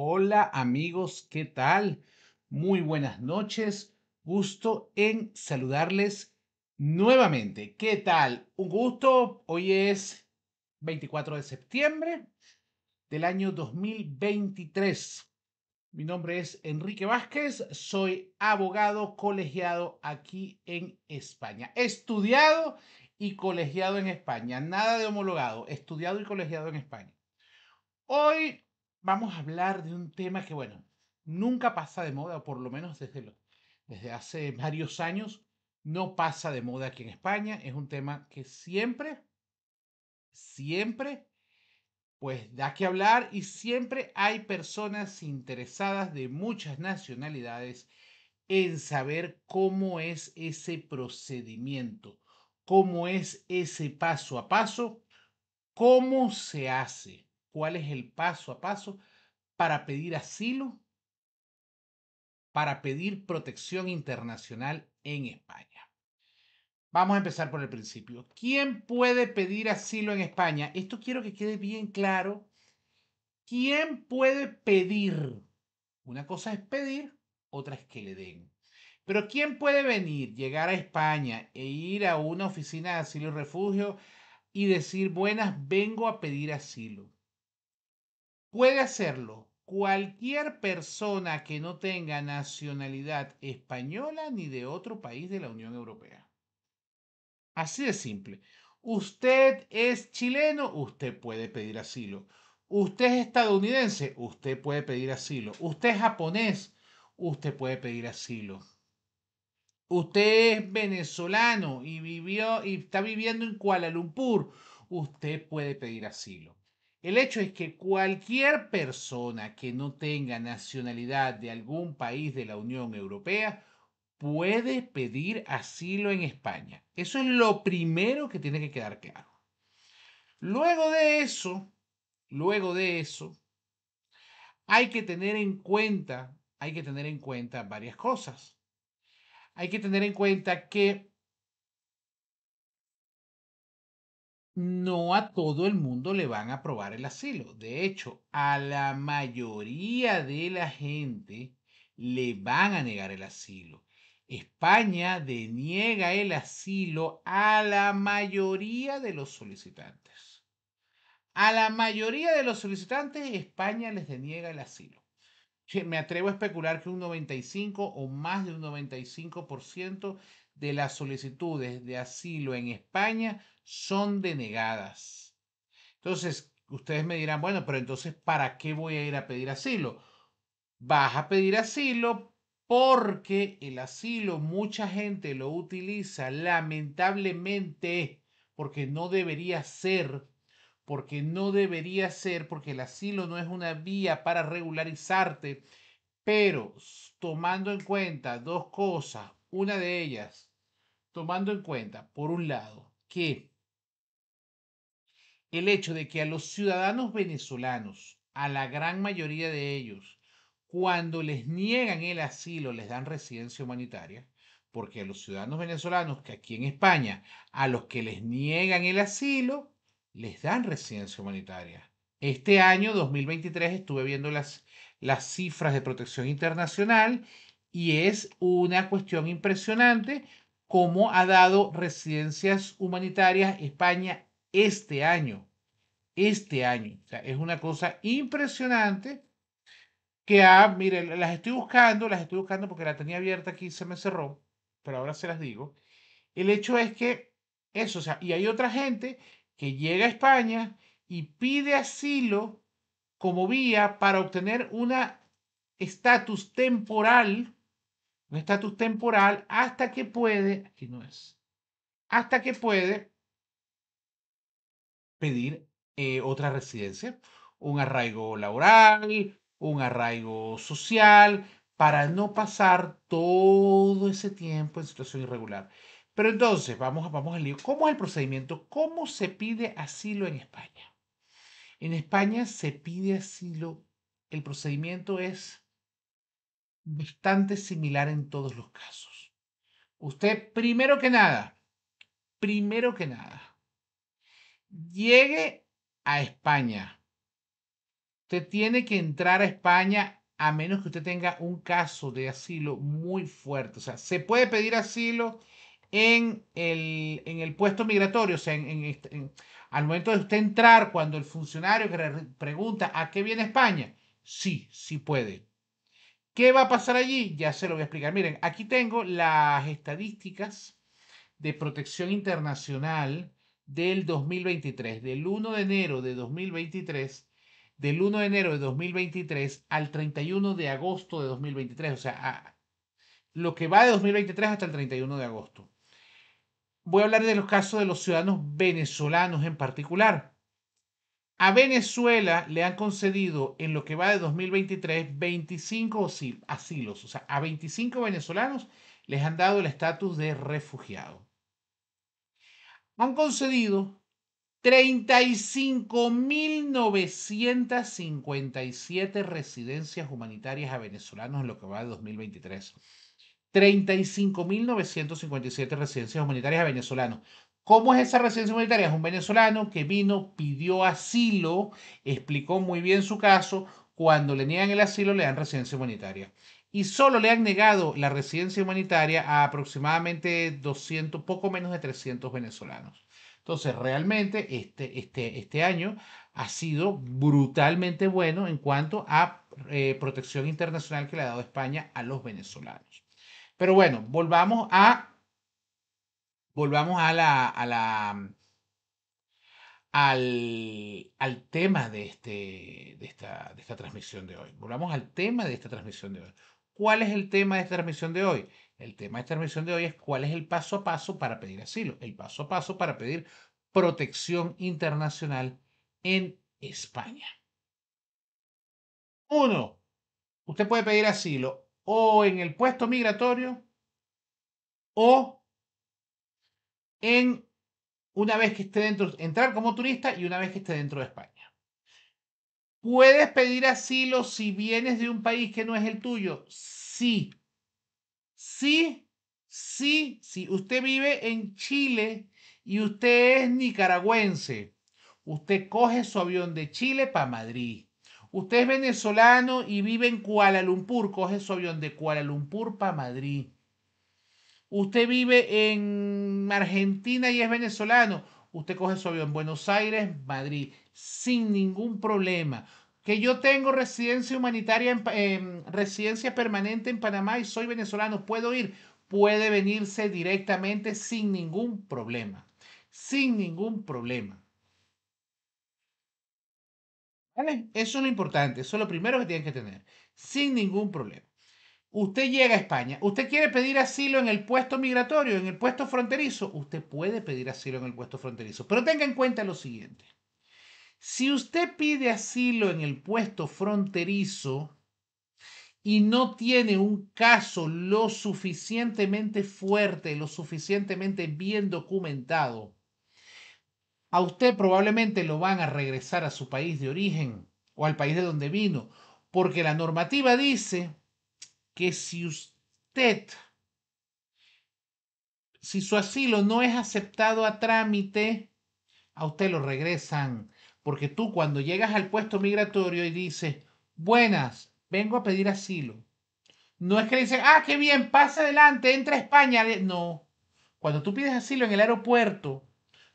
Hola amigos, ¿qué tal? Muy buenas noches. Gusto en saludarles nuevamente. ¿Qué tal? Un gusto. Hoy es 24 de septiembre del año 2023. Mi nombre es Enrique Vázquez. Soy abogado colegiado aquí en España. Estudiado y colegiado en España. Nada de homologado. Estudiado y colegiado en España. Hoy vamos a hablar de un tema que, bueno, nunca pasa de moda, o por lo menos desde, desde hace varios años, no pasa de moda aquí en España. Es un tema que siempre, siempre, pues da que hablar y siempre hay personas interesadas de muchas nacionalidades en saber cómo es ese procedimiento, cómo es ese paso a paso, cómo se hace cuál es el paso a paso para pedir asilo, para pedir protección internacional en España. Vamos a empezar por el principio. ¿Quién puede pedir asilo en España? Esto quiero que quede bien claro. ¿Quién puede pedir? Una cosa es pedir, otra es que le den. Pero ¿quién puede venir, llegar a España e ir a una oficina de asilo y refugio y decir, buenas, vengo a pedir asilo? Puede hacerlo cualquier persona que no tenga nacionalidad española ni de otro país de la Unión Europea. Así de simple. Usted es chileno, usted puede pedir asilo. Usted es estadounidense, usted puede pedir asilo. Usted es japonés, usted puede pedir asilo. Usted es venezolano y vivió y está viviendo en Kuala Lumpur, usted puede pedir asilo. El hecho es que cualquier persona que no tenga nacionalidad de algún país de la Unión Europea puede pedir asilo en España. Eso es lo primero que tiene que quedar claro. Luego de eso, luego de eso, hay que tener en cuenta, hay que tener en cuenta varias cosas. Hay que tener en cuenta que no a todo el mundo le van a aprobar el asilo. De hecho, a la mayoría de la gente le van a negar el asilo. España deniega el asilo a la mayoría de los solicitantes. A la mayoría de los solicitantes España les deniega el asilo. Me atrevo a especular que un 95 o más de un 95% de las solicitudes de asilo en España son denegadas. Entonces, ustedes me dirán, bueno, pero entonces, ¿para qué voy a ir a pedir asilo? Vas a pedir asilo porque el asilo mucha gente lo utiliza lamentablemente porque no debería ser, porque no debería ser, porque el asilo no es una vía para regularizarte, pero tomando en cuenta dos cosas, una de ellas, tomando en cuenta, por un lado, que el hecho de que a los ciudadanos venezolanos, a la gran mayoría de ellos, cuando les niegan el asilo, les dan residencia humanitaria, porque a los ciudadanos venezolanos que aquí en España, a los que les niegan el asilo, les dan residencia humanitaria. Este año 2023 estuve viendo las, las cifras de protección internacional y es una cuestión impresionante cómo ha dado residencias humanitarias España este año. Este año. es una cosa impresionante que ha, miren, las estoy buscando, las estoy buscando porque la tenía abierta aquí y se me cerró, pero ahora se las digo. El hecho es que eso, o sea, y hay otra gente que llega a España y pide asilo como vía para obtener una estatus temporal un estatus temporal hasta que puede, aquí no es, hasta que puede pedir eh, otra residencia, un arraigo laboral, un arraigo social, para no pasar todo ese tiempo en situación irregular. Pero entonces, vamos, vamos al lío. ¿Cómo es el procedimiento? ¿Cómo se pide asilo en España? En España se pide asilo. El procedimiento es bastante similar en todos los casos. Usted, primero que nada, primero que nada, llegue a España. Usted tiene que entrar a España a menos que usted tenga un caso de asilo muy fuerte. O sea, se puede pedir asilo en el, en el puesto migratorio, o sea, en, en, este, al momento de usted entrar, cuando el funcionario pregunta a qué viene España, sí, sí puede. ¿Qué va a pasar allí? Ya se lo voy a explicar. Miren, aquí tengo las estadísticas de protección internacional del 2023, del 1 de enero de 2023, del 1 de enero de 2023 al 31 de agosto de 2023, o sea, lo que va de 2023 hasta el 31 de agosto. Voy a hablar de los casos de los ciudadanos venezolanos en particular. A Venezuela le han concedido en lo que va de 2023 25 asilos, o sea, a 25 venezolanos les han dado el estatus de refugiado. Han concedido 35.957 residencias humanitarias a venezolanos en lo que va de 2023. 35.957 residencias humanitarias a venezolanos. ¿Cómo es esa residencia humanitaria? Es un venezolano que vino, pidió asilo, explicó muy bien su caso. Cuando le niegan el asilo, le dan residencia humanitaria. Y solo le han negado la residencia humanitaria a aproximadamente 200, poco menos de 300 venezolanos. Entonces, realmente este, este, este año ha sido brutalmente bueno en cuanto a eh, protección internacional que le ha dado España a los venezolanos. Pero bueno, volvamos a volvamos a la, la al, tema de, este, de, esta, de esta transmisión de hoy. Volvamos al tema de esta transmisión de hoy. ¿Cuál es el tema de esta transmisión de hoy? El tema de esta transmisión de hoy es cuál es el paso a paso para pedir asilo, el paso a paso para pedir protección internacional en España. Uno, usted puede pedir asilo o en el puesto migratorio o en una vez que esté dentro, entrar como turista y una vez que esté dentro de España. ¿Puedes pedir asilo si vienes de un país que no es el tuyo? Sí. Sí, sí, sí. usted vive en Chile y usted es nicaragüense, usted coge su avión de Chile para Madrid. Usted es venezolano y vive en Kuala Lumpur, coge su avión de Kuala Lumpur para Madrid. Usted vive en Argentina y es venezolano. Usted coge su avión Buenos Aires, Madrid, sin ningún problema. Que yo tengo residencia humanitaria, en, em, residencia permanente en Panamá y soy venezolano, puedo ir. Puede venirse directamente sin ningún problema. Sin ningún problema. Eso es lo importante, eso es lo primero que tienen que tener. Sin ningún problema. Usted llega a España, usted quiere pedir asilo en el puesto migratorio, en el puesto fronterizo, usted puede pedir asilo en el puesto fronterizo. Pero tenga en cuenta lo siguiente. Si usted pide asilo en el puesto fronterizo y no tiene un caso lo suficientemente fuerte, lo suficientemente bien documentado, a usted probablemente lo van a regresar a su país de origen o al país de donde vino, porque la normativa dice que si usted, si su asilo no es aceptado a trámite, a usted lo regresan. Porque tú cuando llegas al puesto migratorio y dices, buenas, vengo a pedir asilo. No es que le dicen, ah, qué bien, pasa adelante, entra a España. No. Cuando tú pides asilo en el aeropuerto,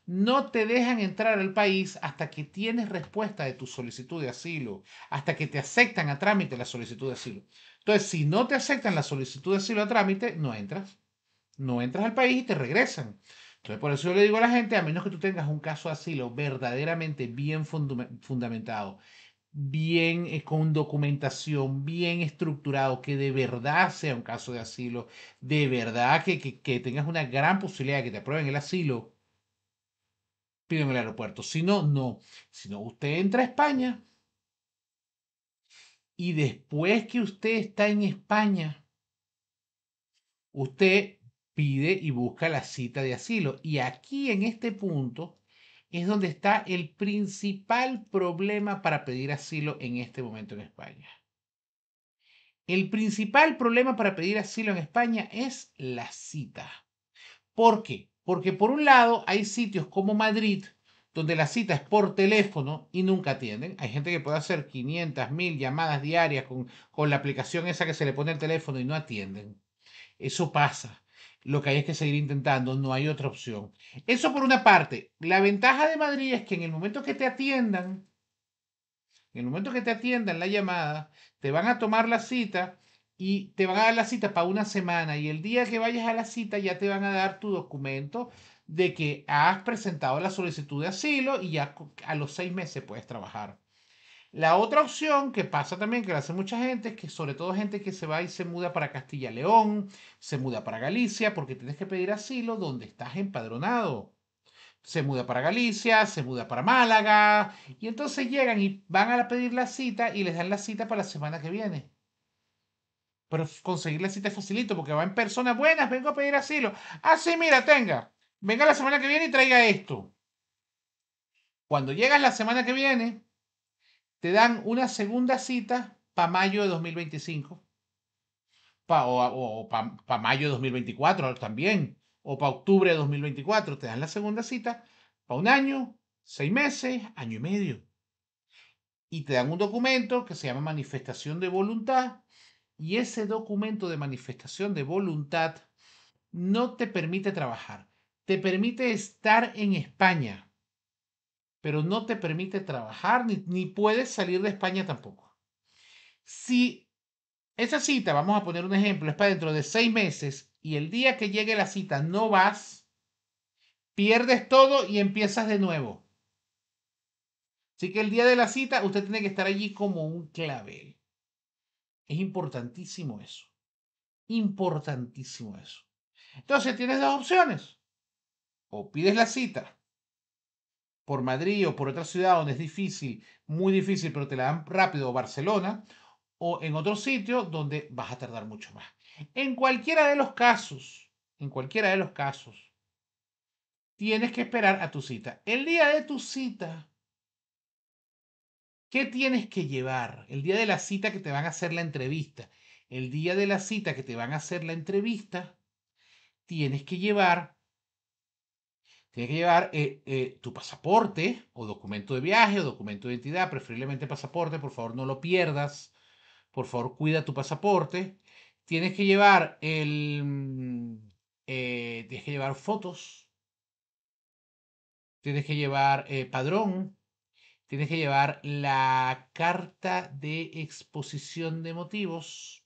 no te dejan entrar al país hasta que tienes respuesta de tu solicitud de asilo, hasta que te aceptan a trámite la solicitud de asilo. Entonces, si no te aceptan la solicitud de asilo a trámite, no entras. No entras al país y te regresan. Entonces, por eso yo le digo a la gente, a menos que tú tengas un caso de asilo verdaderamente bien fundamentado, bien eh, con documentación, bien estructurado, que de verdad sea un caso de asilo, de verdad que, tengas una gran posibilidad de que te aprueben el asilo, pídeme el aeropuerto. Si no, no. Si no, usted entra a España y después que usted está en España, usted pide y busca la cita de asilo. Y aquí en este punto es donde está el principal problema para pedir asilo en este momento en España. El principal problema para pedir asilo en España es la cita. ¿Por qué? Porque por un lado hay sitios como Madrid, donde la cita es por teléfono y nunca atienden. Hay gente que puede hacer 500, 1000 llamadas diarias con, con la aplicación esa que se le pone al teléfono y no atienden. Eso pasa. Lo que hay es que seguir intentando, no hay otra opción. Eso por una parte. La ventaja de Madrid es que en el momento que te atiendan, en el momento que te atiendan la llamada, te van a tomar la cita y te van a dar la cita para una semana y el día que vayas a la cita ya te van a dar tu documento de que has presentado la solicitud de asilo y ya a los seis meses puedes trabajar. La otra opción que pasa también, que lo hace mucha gente, es que sobre todo gente que se va y se muda para Castilla y León, se muda para Galicia, porque tienes que pedir asilo donde estás empadronado. Se muda para Galicia, se muda para Málaga, y entonces llegan y van a pedir la cita y les dan la cita para la semana que viene. Pero conseguir la cita es facilito, porque va en personas buenas, vengo a pedir asilo. así ah, mira, tenga venga la semana que viene y traiga esto. Cuando llegas la semana que viene, te dan una segunda cita para mayo de 2025. o, para mayo de 2024 también. O para octubre de 2024. Te dan la segunda cita para un año, seis meses, año y medio. Y te dan un documento que se llama manifestación de voluntad. Y ese documento de manifestación de voluntad no te permite trabajar te permite estar en España, pero no te permite trabajar ni, puedes salir de España tampoco. Si esa cita, vamos a poner un ejemplo, es para dentro de seis meses y el día que llegue la cita no vas, pierdes todo y empiezas de nuevo. Así que el día de la cita usted tiene que estar allí como un clavel. Es importantísimo eso. Importantísimo eso. Entonces tienes dos opciones o pides la cita por Madrid o por otra ciudad donde es difícil, muy difícil, pero te la dan rápido, o Barcelona, o en otro sitio donde vas a tardar mucho más. En cualquiera de los casos, en cualquiera de los casos, tienes que esperar a tu cita. El día de tu cita, ¿qué tienes que llevar? El día de la cita que te van a hacer la entrevista. El día de la cita que te van a hacer la entrevista, tienes que llevar Tienes que llevar eh, eh, tu pasaporte o documento de viaje o documento de identidad, preferiblemente pasaporte, por favor no lo pierdas, por favor cuida tu pasaporte. Tienes que llevar el... Mm, eh, tienes que llevar fotos, tienes que llevar padrón, tienes que llevar la carta de exposición de motivos,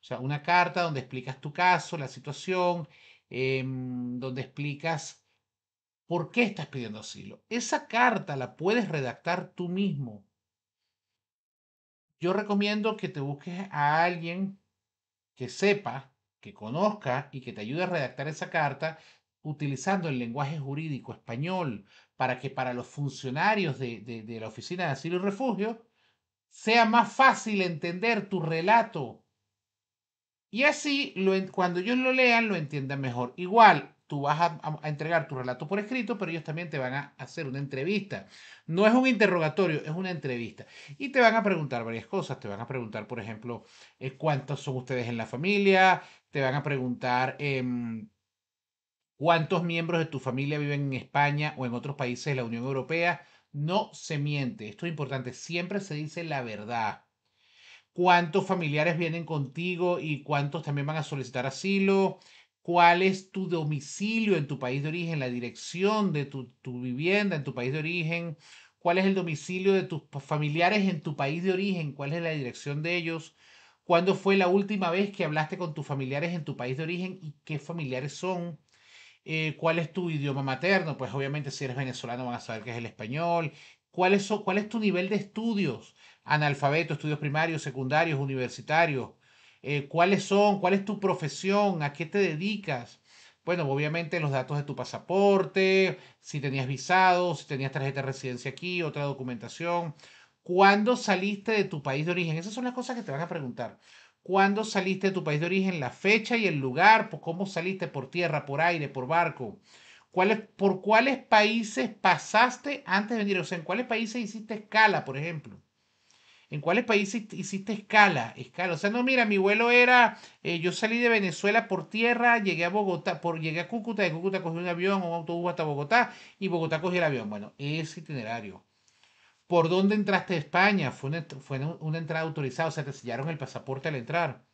o sea, una carta donde explicas tu caso, la situación, em, donde explicas ¿Por qué estás pidiendo asilo? Esa carta la puedes redactar tú mismo. Yo recomiendo que te busques a alguien que sepa, que conozca y que te ayude a redactar esa carta utilizando el lenguaje jurídico español para que para los funcionarios de, la Oficina de Asilo y Refugio sea más fácil entender tu relato. Y así, cuando ellos lo lean, lo entiendan mejor. Igual, tú vas a, entregar tu relato por escrito, pero ellos también te van a hacer una entrevista. No es un interrogatorio, es una entrevista. Y te van a preguntar varias cosas. Te van a preguntar, por ejemplo, eh, cuántos son ustedes en la familia. Te van a preguntar em, cuántos miembros de tu familia viven en España o en otros países de la Unión Europea. No se miente. Esto es importante. Siempre se dice la verdad cuántos familiares vienen contigo y cuántos también van a solicitar asilo, cuál es tu domicilio en tu país de origen, la dirección de tu, vivienda en tu país de origen, cuál es el domicilio de tus familiares en tu país de origen, cuál es la dirección de ellos, cuándo fue la última vez que hablaste con tus familiares en tu país de origen y qué familiares son. Eh, cuál es tu idioma materno, pues obviamente si eres venezolano van a saber que es el español, cuál es tu nivel de estudios, analfabeto, estudios primarios, secundarios, universitarios, eh, cuáles son, cuál es tu profesión, a qué te dedicas. Bueno, obviamente los datos de tu pasaporte, si tenías visado, si tenías tarjeta de residencia aquí, otra documentación. ¿Cuándo saliste de tu país de origen? Esas son las cosas que te van a preguntar. ¿Cuándo saliste de tu país de origen? La fecha y el lugar, cómo saliste por tierra, por aire, por barco. ¿Cuáles, ¿Por cuáles países pasaste antes de venir? O sea, ¿en cuáles países hiciste escala, por ejemplo? ¿En cuáles países hiciste escala? Escala. O sea, no, mira, mi vuelo era, eh, yo salí de Venezuela por tierra, llegué a Bogotá, por, llegué a Cúcuta, de Cúcuta cogí un avión, un autobús hasta Bogotá, y Bogotá cogí el avión. Bueno, ese itinerario. ¿Por dónde entraste a España? Fue una, fue una entrada autorizada, o sea, te sellaron el pasaporte al entrar.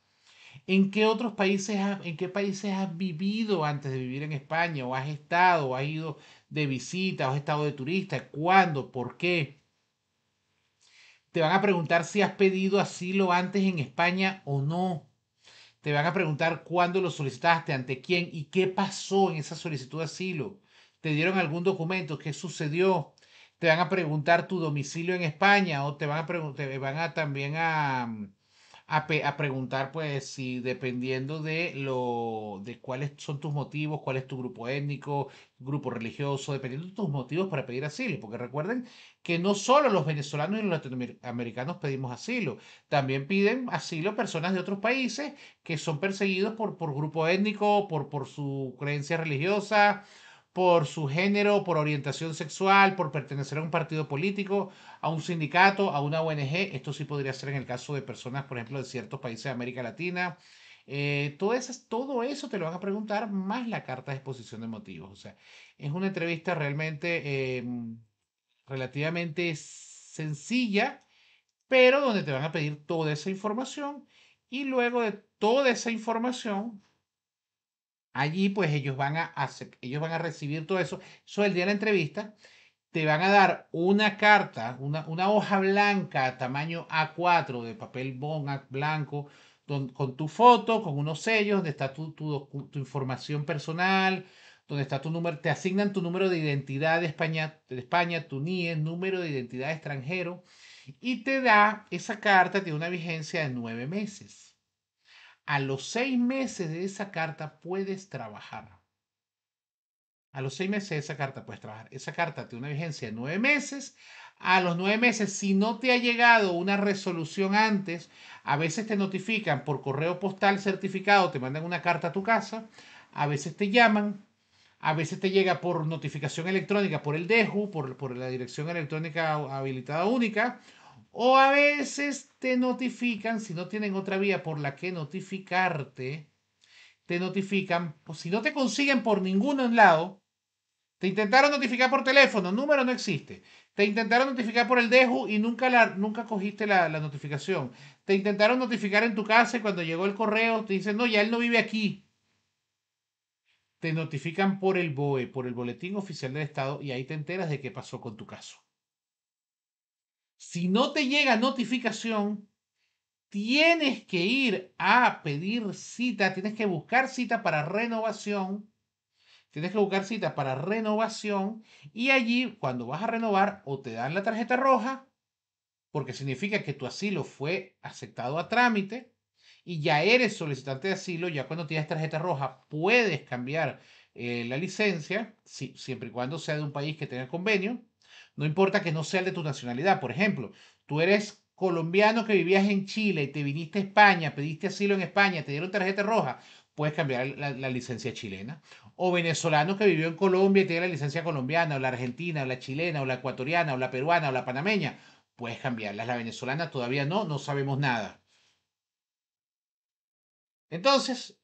¿En qué otros países, en qué países has vivido antes de vivir en España? ¿O has estado, o has ido de visita, o has estado de turista? ¿Cuándo? ¿Por qué? Te van a preguntar si has pedido asilo antes en España o no. Te van a preguntar cuándo lo solicitaste, ante quién y qué pasó en esa solicitud de asilo. ¿Te dieron algún documento? ¿Qué sucedió? Te van a preguntar tu domicilio en España o te van a, preguntar van a también a, a, a, preguntar, pues, si dependiendo de lo de cuáles son tus motivos, cuál es tu grupo étnico, grupo religioso, dependiendo de tus motivos para pedir asilo, porque recuerden que no solo los venezolanos y los latinoamericanos pedimos asilo, también piden asilo personas de otros países que son perseguidos por, por grupo étnico, por, por su creencia religiosa, por su género, por orientación sexual, por pertenecer a un partido político, a un sindicato, a una ONG. Esto sí podría ser en el caso de personas, por ejemplo, de ciertos países de América Latina. Eh, todo, eso, todo eso te lo van a preguntar, más la carta de exposición de motivos. O sea, es una entrevista realmente em, relativamente sencilla, pero donde te van a pedir toda esa información y luego de toda esa información, allí pues ellos van a, ellos van a recibir todo eso. Eso el día de la entrevista. Te van a dar una carta, una, una hoja blanca tamaño A4 de papel bond blanco con tu foto, con unos sellos donde está tu, tu información personal, donde está tu número, te asignan tu número de identidad de España, de España, tu NIE, número de identidad extranjero, y te da, esa carta tiene una vigencia de nueve meses. A los seis meses de esa carta puedes trabajar. A los seis meses de esa carta puedes trabajar. Esa carta tiene una vigencia de nueve meses. A los nueve meses, si no te ha llegado una resolución antes, a veces te notifican por correo postal certificado, te mandan una carta a tu casa, a veces te llaman, a veces te llega por notificación electrónica, por el DEJU, por, la Dirección Electrónica Habilitada Única, o a veces te notifican, si no tienen otra vía por la que notificarte, te notifican, o si no te consiguen por ninguno en lado, te intentaron notificar por teléfono, número no existe. Te intentaron notificar por el DEJU y nunca, la, nunca cogiste la, la notificación. Te intentaron notificar en tu casa y cuando llegó el correo te dicen, no, ya él no vive aquí te notifican por el BOE, por el Boletín Oficial del Estado, y ahí te enteras de qué pasó con tu caso. Si no te llega notificación, tienes que ir a pedir cita, tienes que buscar cita para renovación, tienes que buscar cita para renovación, y allí cuando vas a renovar o te dan la tarjeta roja, porque significa que tu asilo fue aceptado a trámite, y ya eres solicitante de asilo, ya cuando tienes tarjeta roja puedes cambiar eh, la licencia, si, siempre y cuando sea de un país que tenga convenio, no importa que no sea el de tu nacionalidad, por ejemplo, tú eres colombiano que vivías en Chile y te viniste a España, pediste asilo en España, te dieron tarjeta roja, puedes cambiar la, la, licencia chilena. O venezolano que vivió en Colombia y tiene la licencia colombiana, o la argentina, o la chilena, o la ecuatoriana, o la peruana, o la panameña, puedes cambiarla La venezolana todavía no, no sabemos nada. Entonces,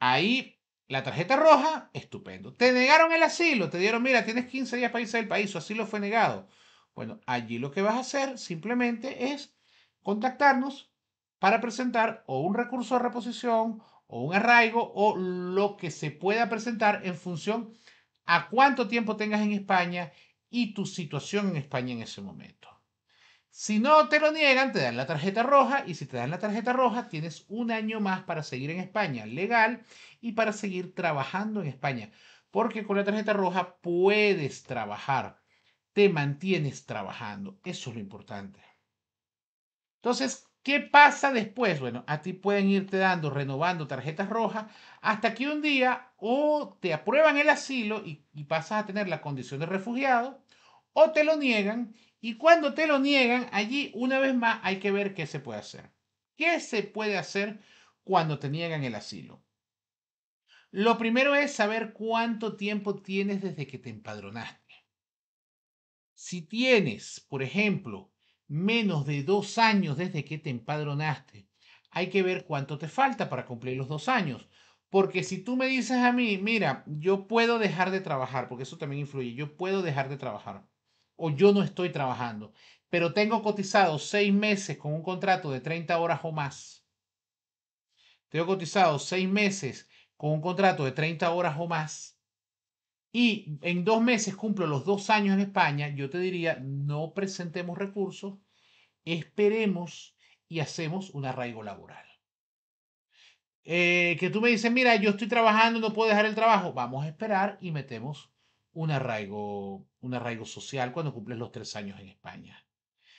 ahí la tarjeta roja, estupendo. Te negaron el asilo, te dieron, mira, tienes 15 días para irse del país, su asilo fue negado. Bueno, allí lo que vas a hacer simplemente es contactarnos para presentar o un recurso de reposición o un arraigo o lo que se pueda presentar en función a cuánto tiempo tengas en España y tu situación en España en ese momento. Si no te lo niegan, te dan la tarjeta roja y si te dan la tarjeta roja, tienes un año más para seguir en España legal y para seguir trabajando en España. Porque con la tarjeta roja puedes trabajar, te mantienes trabajando. Eso es lo importante. Entonces, ¿qué pasa después? Bueno, a ti pueden irte dando, renovando tarjetas rojas hasta que un día o te aprueban el asilo y, pasas a tener la condición de refugiado o te lo niegan y cuando te lo niegan, allí una vez más hay que ver qué se puede hacer. ¿Qué se puede hacer cuando te niegan el asilo? Lo primero es saber cuánto tiempo tienes desde que te empadronaste. Si tienes, por ejemplo, menos de dos años desde que te empadronaste, hay que ver cuánto te falta para cumplir los dos años. Porque si tú me dices a mí, mira, yo puedo dejar de trabajar, porque eso también influye, yo puedo dejar de trabajar o yo no estoy trabajando, pero tengo cotizado seis meses con un contrato de 30 horas o más. Tengo cotizado seis meses con un contrato de 30 horas o más. Y en dos meses cumplo los dos años en España, yo te diría, no presentemos recursos, esperemos y hacemos un arraigo laboral. Eh, que tú me dices, mira, yo estoy trabajando, no puedo dejar el trabajo. Vamos a esperar y metemos un arraigo, un arraigo social cuando cumples los tres años en España.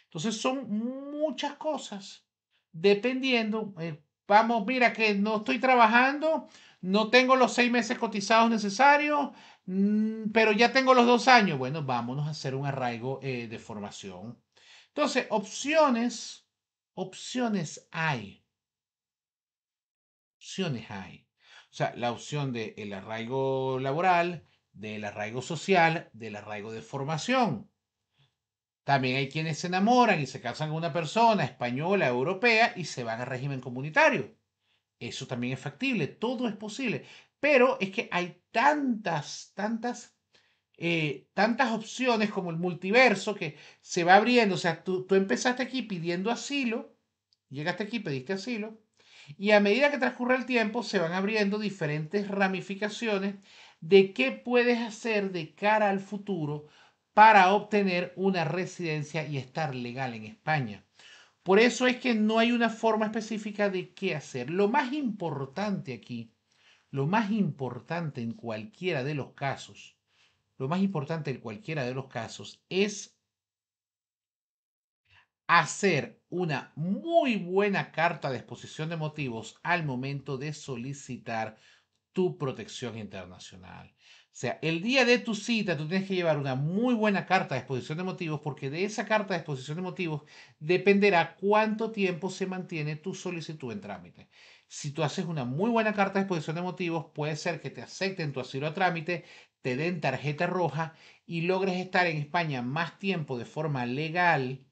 Entonces son muchas cosas, dependiendo, eh, vamos, mira que no estoy trabajando, no tengo los seis meses cotizados necesarios, mm, pero ya tengo los dos años. Bueno, vámonos a hacer un arraigo eh, de formación. Entonces, opciones, opciones hay. Opciones hay. O sea, la opción del el arraigo laboral, del arraigo social, del arraigo de formación. También hay quienes se enamoran y se casan con una persona española, europea y se van al régimen comunitario. Eso también es factible, todo es posible. Pero es que hay tantas, tantas, eh, tantas opciones como el multiverso que se va abriendo. O sea, tú, tú empezaste aquí pidiendo asilo, llegaste aquí, pediste asilo, y a medida que transcurre el tiempo se van abriendo diferentes ramificaciones de qué puedes hacer de cara al futuro para obtener una residencia y estar legal en España. Por eso es que no hay una forma específica de qué hacer. Lo más importante aquí, lo más importante en cualquiera de los casos, lo más importante en cualquiera de los casos es hacer una muy buena carta de exposición de motivos al momento de solicitar tu protección internacional. O sea, el día de tu cita tú tienes que llevar una muy buena carta de exposición de motivos porque de esa carta de exposición de motivos dependerá cuánto tiempo se mantiene tu solicitud en trámite. Si tú haces una muy buena carta de exposición de motivos, puede ser que te acepten tu asilo a trámite, te den tarjeta roja y logres estar en España más tiempo de forma legal,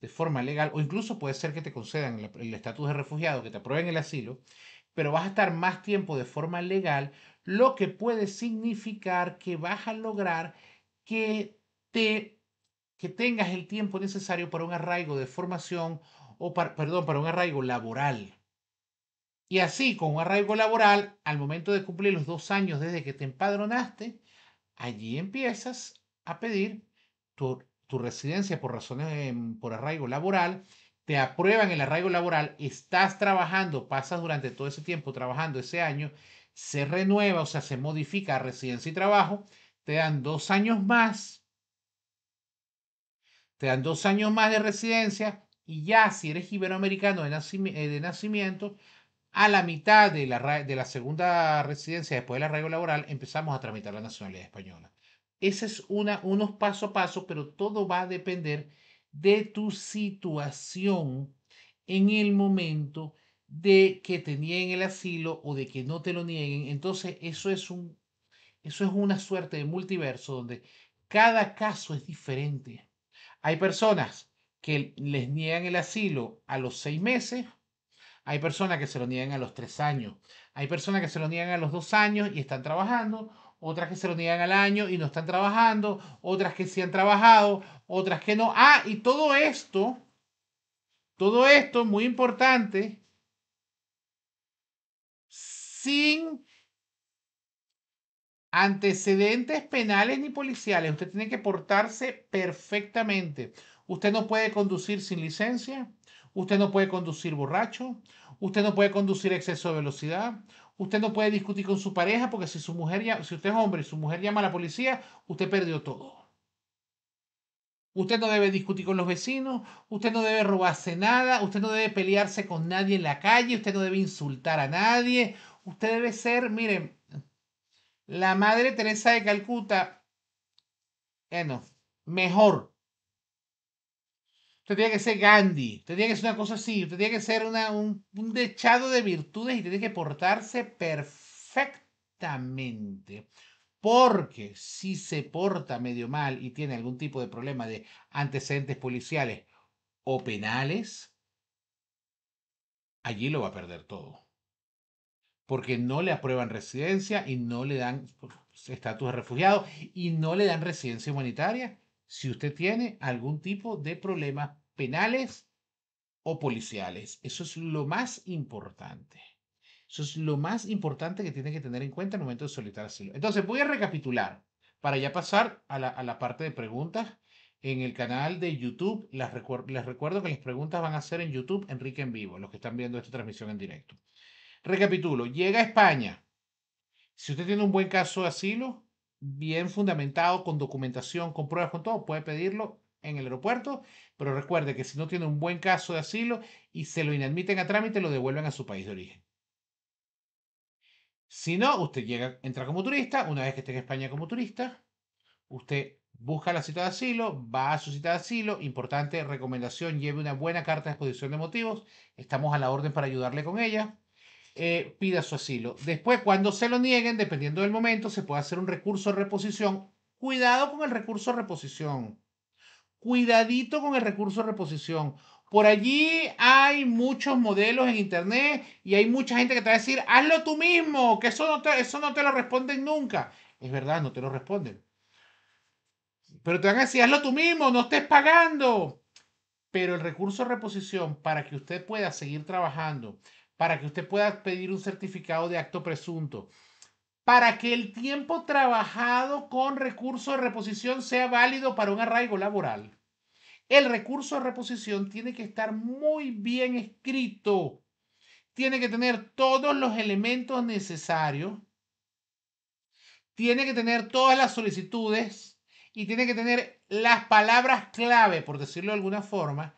de forma legal, o incluso puede ser que te concedan el estatus de refugiado, que te aprueben el asilo pero vas a estar más tiempo de forma legal, lo que puede significar que vas a lograr que te que tengas el tiempo necesario para un arraigo de formación o perdón, para un arraigo laboral. Y así, con un arraigo laboral, al momento de cumplir los dos años desde que te empadronaste, allí empiezas a pedir tu, tu residencia por razones em, por arraigo laboral te aprueban el arraigo laboral, estás trabajando, pasas durante todo ese tiempo trabajando ese año, se renueva, o sea, se modifica residencia y trabajo, te dan dos años más, te dan dos años más de residencia y ya si eres iberoamericano de, eh, nacimiento, a la mitad de la, segunda residencia después del arraigo laboral empezamos a tramitar la nacionalidad española. Ese es una, unos paso a paso, pero todo va a depender de tu situación en el momento de que te nieguen el asilo o de que no te lo nieguen. Entonces, eso es un eso es una suerte de multiverso donde cada caso es diferente. Hay personas que les niegan el asilo a los seis meses, hay personas que se lo niegan a los tres años, hay personas que se lo niegan a los dos años y están trabajando, otras que se lo niegan al año y no están trabajando, otras que sí han trabajado, otras que no. Ah, y todo esto, todo esto muy importante, sin antecedentes penales ni policiales. Usted tiene que portarse perfectamente. Usted no puede conducir sin licencia. Usted no puede conducir borracho. Usted no puede conducir exceso de velocidad usted no puede discutir con su pareja porque si su mujer ya, si usted es hombre y su mujer llama a la policía, usted perdió todo. Usted no debe discutir con los vecinos, usted no debe robarse nada, usted no debe pelearse con nadie en la calle, usted no debe insultar a nadie, usted debe ser, miren, la Madre Teresa de Calcuta, bueno, mejor Usted que ser Gandhi, usted que ser una cosa así, usted que ser una, un, un dechado de virtudes y tiene que portarse perfectamente. Porque si se porta medio mal y tiene algún tipo de problema de antecedentes policiales o penales, allí lo va a perder todo. Porque no le aprueban residencia y no le dan estatus de refugiado y no le dan residencia humanitaria si usted tiene algún tipo de problemas penales o policiales. Eso es lo más importante. Eso es lo más importante que tiene que tener en cuenta en el momento de solicitar asilo. Entonces, voy a recapitular para ya pasar a la, parte de preguntas en el canal de YouTube. Las les recuerdo que las preguntas van a ser en YouTube Enrique en Vivo, los que están viendo esta transmisión en directo. Recapitulo, llega a España. Si usted tiene un buen caso de asilo, bien fundamentado, con documentación, con pruebas, con todo, puede pedirlo en el aeropuerto, pero recuerde que si no tiene un buen caso de asilo y se lo inadmiten a trámite, lo devuelven a su país de origen. Si no, usted llega, entra como turista, una vez que esté en España como turista, usted busca la cita de asilo, va a su cita de asilo, importante recomendación, lleve una buena carta de exposición de motivos, estamos a la orden para ayudarle con ella. Eh, pida su asilo. Después, cuando se lo nieguen, dependiendo del momento, se puede hacer un recurso de reposición. Cuidado con el recurso de reposición. Cuidadito con el recurso de reposición. Por allí hay muchos modelos en internet y hay mucha gente que te va a decir, hazlo tú mismo, que eso no eso no te lo responden nunca. Es verdad, no te lo responden. Pero te van a decir, hazlo tú mismo, no estés pagando. Pero el recurso de reposición para que usted pueda seguir trabajando, para que usted pueda pedir un certificado de acto presunto. Para que el tiempo trabajado con recurso de reposición sea válido para un arraigo laboral. El recurso de reposición tiene que estar muy bien escrito. Tiene que tener todos los elementos necesarios. Tiene que tener todas las solicitudes y tiene que tener las palabras clave, por decirlo de alguna forma,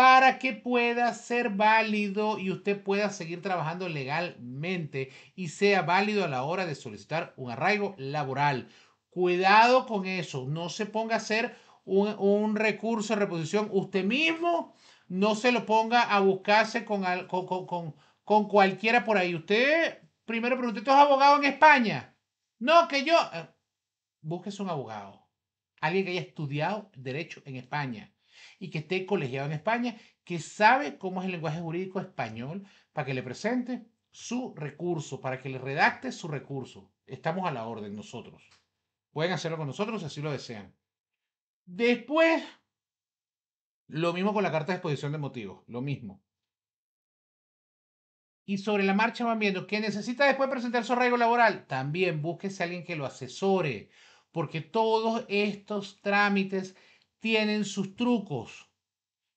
para que pueda ser válido y usted pueda seguir trabajando legalmente y sea válido a la hora de solicitar un arraigo laboral. Cuidado con eso, no se ponga a hacer un, recurso de reposición usted mismo, no se lo ponga a buscarse con, con, con, con cualquiera por ahí. Usted primero pregunte, ¿tú abogado en España? No, que yo... Eh, búsquese un abogado, alguien que haya estudiado derecho en España y que esté colegiado en España, que sabe cómo es el lenguaje jurídico español, para que le presente su recurso, para que le redacte su recurso. Estamos a la orden nosotros. Pueden hacerlo con nosotros si así lo desean. Después, lo mismo con la carta de exposición de motivos, lo mismo. Y sobre la marcha van viendo que necesita después presentar su arraigo laboral. También búsquese a alguien que lo asesore, porque todos estos trámites tienen sus trucos.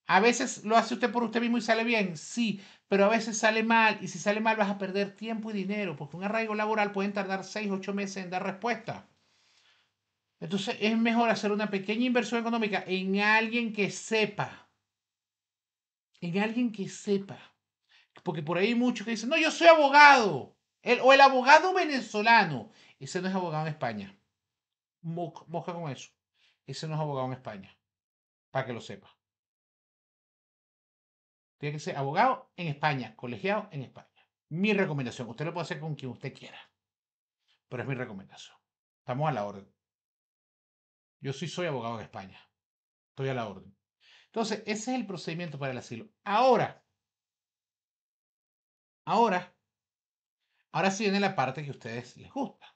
A veces lo hace usted por usted mismo y sale bien, sí, pero a veces sale mal y si sale mal vas a perder tiempo y dinero, porque un arraigo laboral pueden tardar 6, 8 meses en dar respuesta. Entonces es mejor hacer una pequeña inversión económica en alguien que sepa. En alguien que sepa. Porque por ahí hay muchos que dicen, no, yo soy abogado. o el abogado venezolano. Ese no es abogado en España. Mosca con eso ese no es abogado en España, para que lo sepa. Tiene que ser abogado en España, colegiado en España. Mi recomendación, usted lo puede hacer con quien usted quiera, pero es mi recomendación. Estamos a la orden. Yo sí soy abogado en España. Estoy a la orden. Entonces, ese es el procedimiento para el asilo. Ahora, ahora, ahora sí viene la parte que a ustedes les gusta.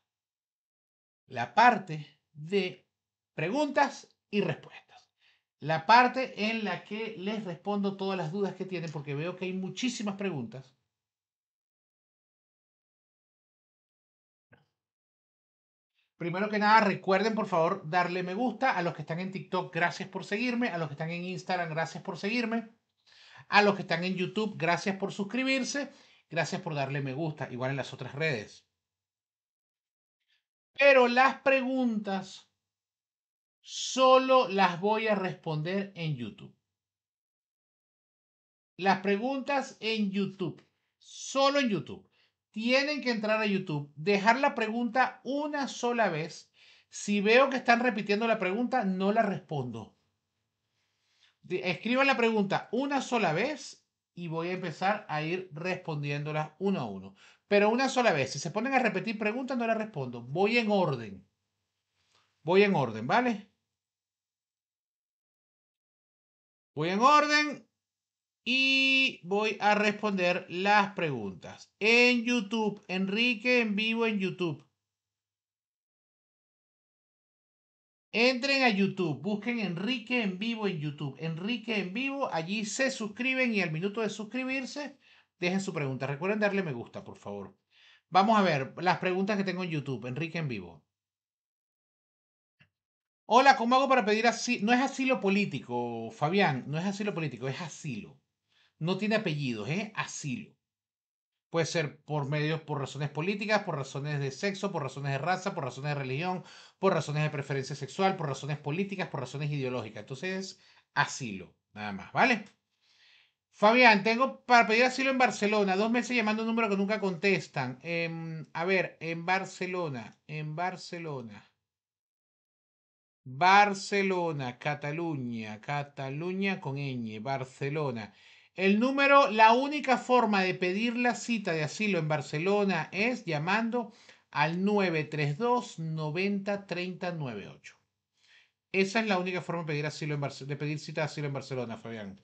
La parte de preguntas y respuestas. La parte en la que les respondo todas las dudas que tienen, porque veo que hay muchísimas preguntas. Primero que nada, recuerden por favor darle me gusta a los que están en TikTok, gracias por seguirme, a los que están en Instagram, gracias por seguirme, a los que están en YouTube, gracias por suscribirse, gracias por darle me gusta, igual en las otras redes. Pero las preguntas solo las voy a responder en YouTube. Las preguntas en YouTube, solo en YouTube. Tienen que entrar a YouTube, dejar la pregunta una sola vez. Si veo que están repitiendo la pregunta, no la respondo. Escriban la pregunta una sola vez y voy a empezar a ir respondiéndolas uno a uno. Pero una sola vez. Si se ponen a repetir preguntas, no la respondo. Voy en orden. Voy en orden, ¿vale? Voy en orden y voy a responder las preguntas. En YouTube, Enrique en vivo en YouTube. Entren a YouTube, busquen Enrique en vivo en YouTube. Enrique en vivo, allí se suscriben y al minuto de suscribirse, dejen su pregunta. Recuerden darle me gusta, por favor. Vamos a ver las preguntas que tengo en YouTube, Enrique en vivo. Hola, ¿cómo hago para pedir asilo? No es asilo político, Fabián, no es asilo político, es asilo. No tiene apellidos, es ¿eh? asilo. Puede ser por medios, por razones políticas, por razones de sexo, por razones de raza, por razones de religión, por razones de preferencia sexual, por razones políticas, por razones ideológicas. Entonces, asilo, nada más, ¿vale? Fabián, tengo para pedir asilo en Barcelona, dos meses llamando un número que nunca contestan. Em, a ver, en Barcelona, en Barcelona. Barcelona, Cataluña, Cataluña con ñ, Barcelona. El número, la única forma de pedir la cita de asilo en Barcelona es llamando al 932 90 30 98. Esa es la única forma de pedir, asilo en de pedir cita de asilo en Barcelona, Fabián.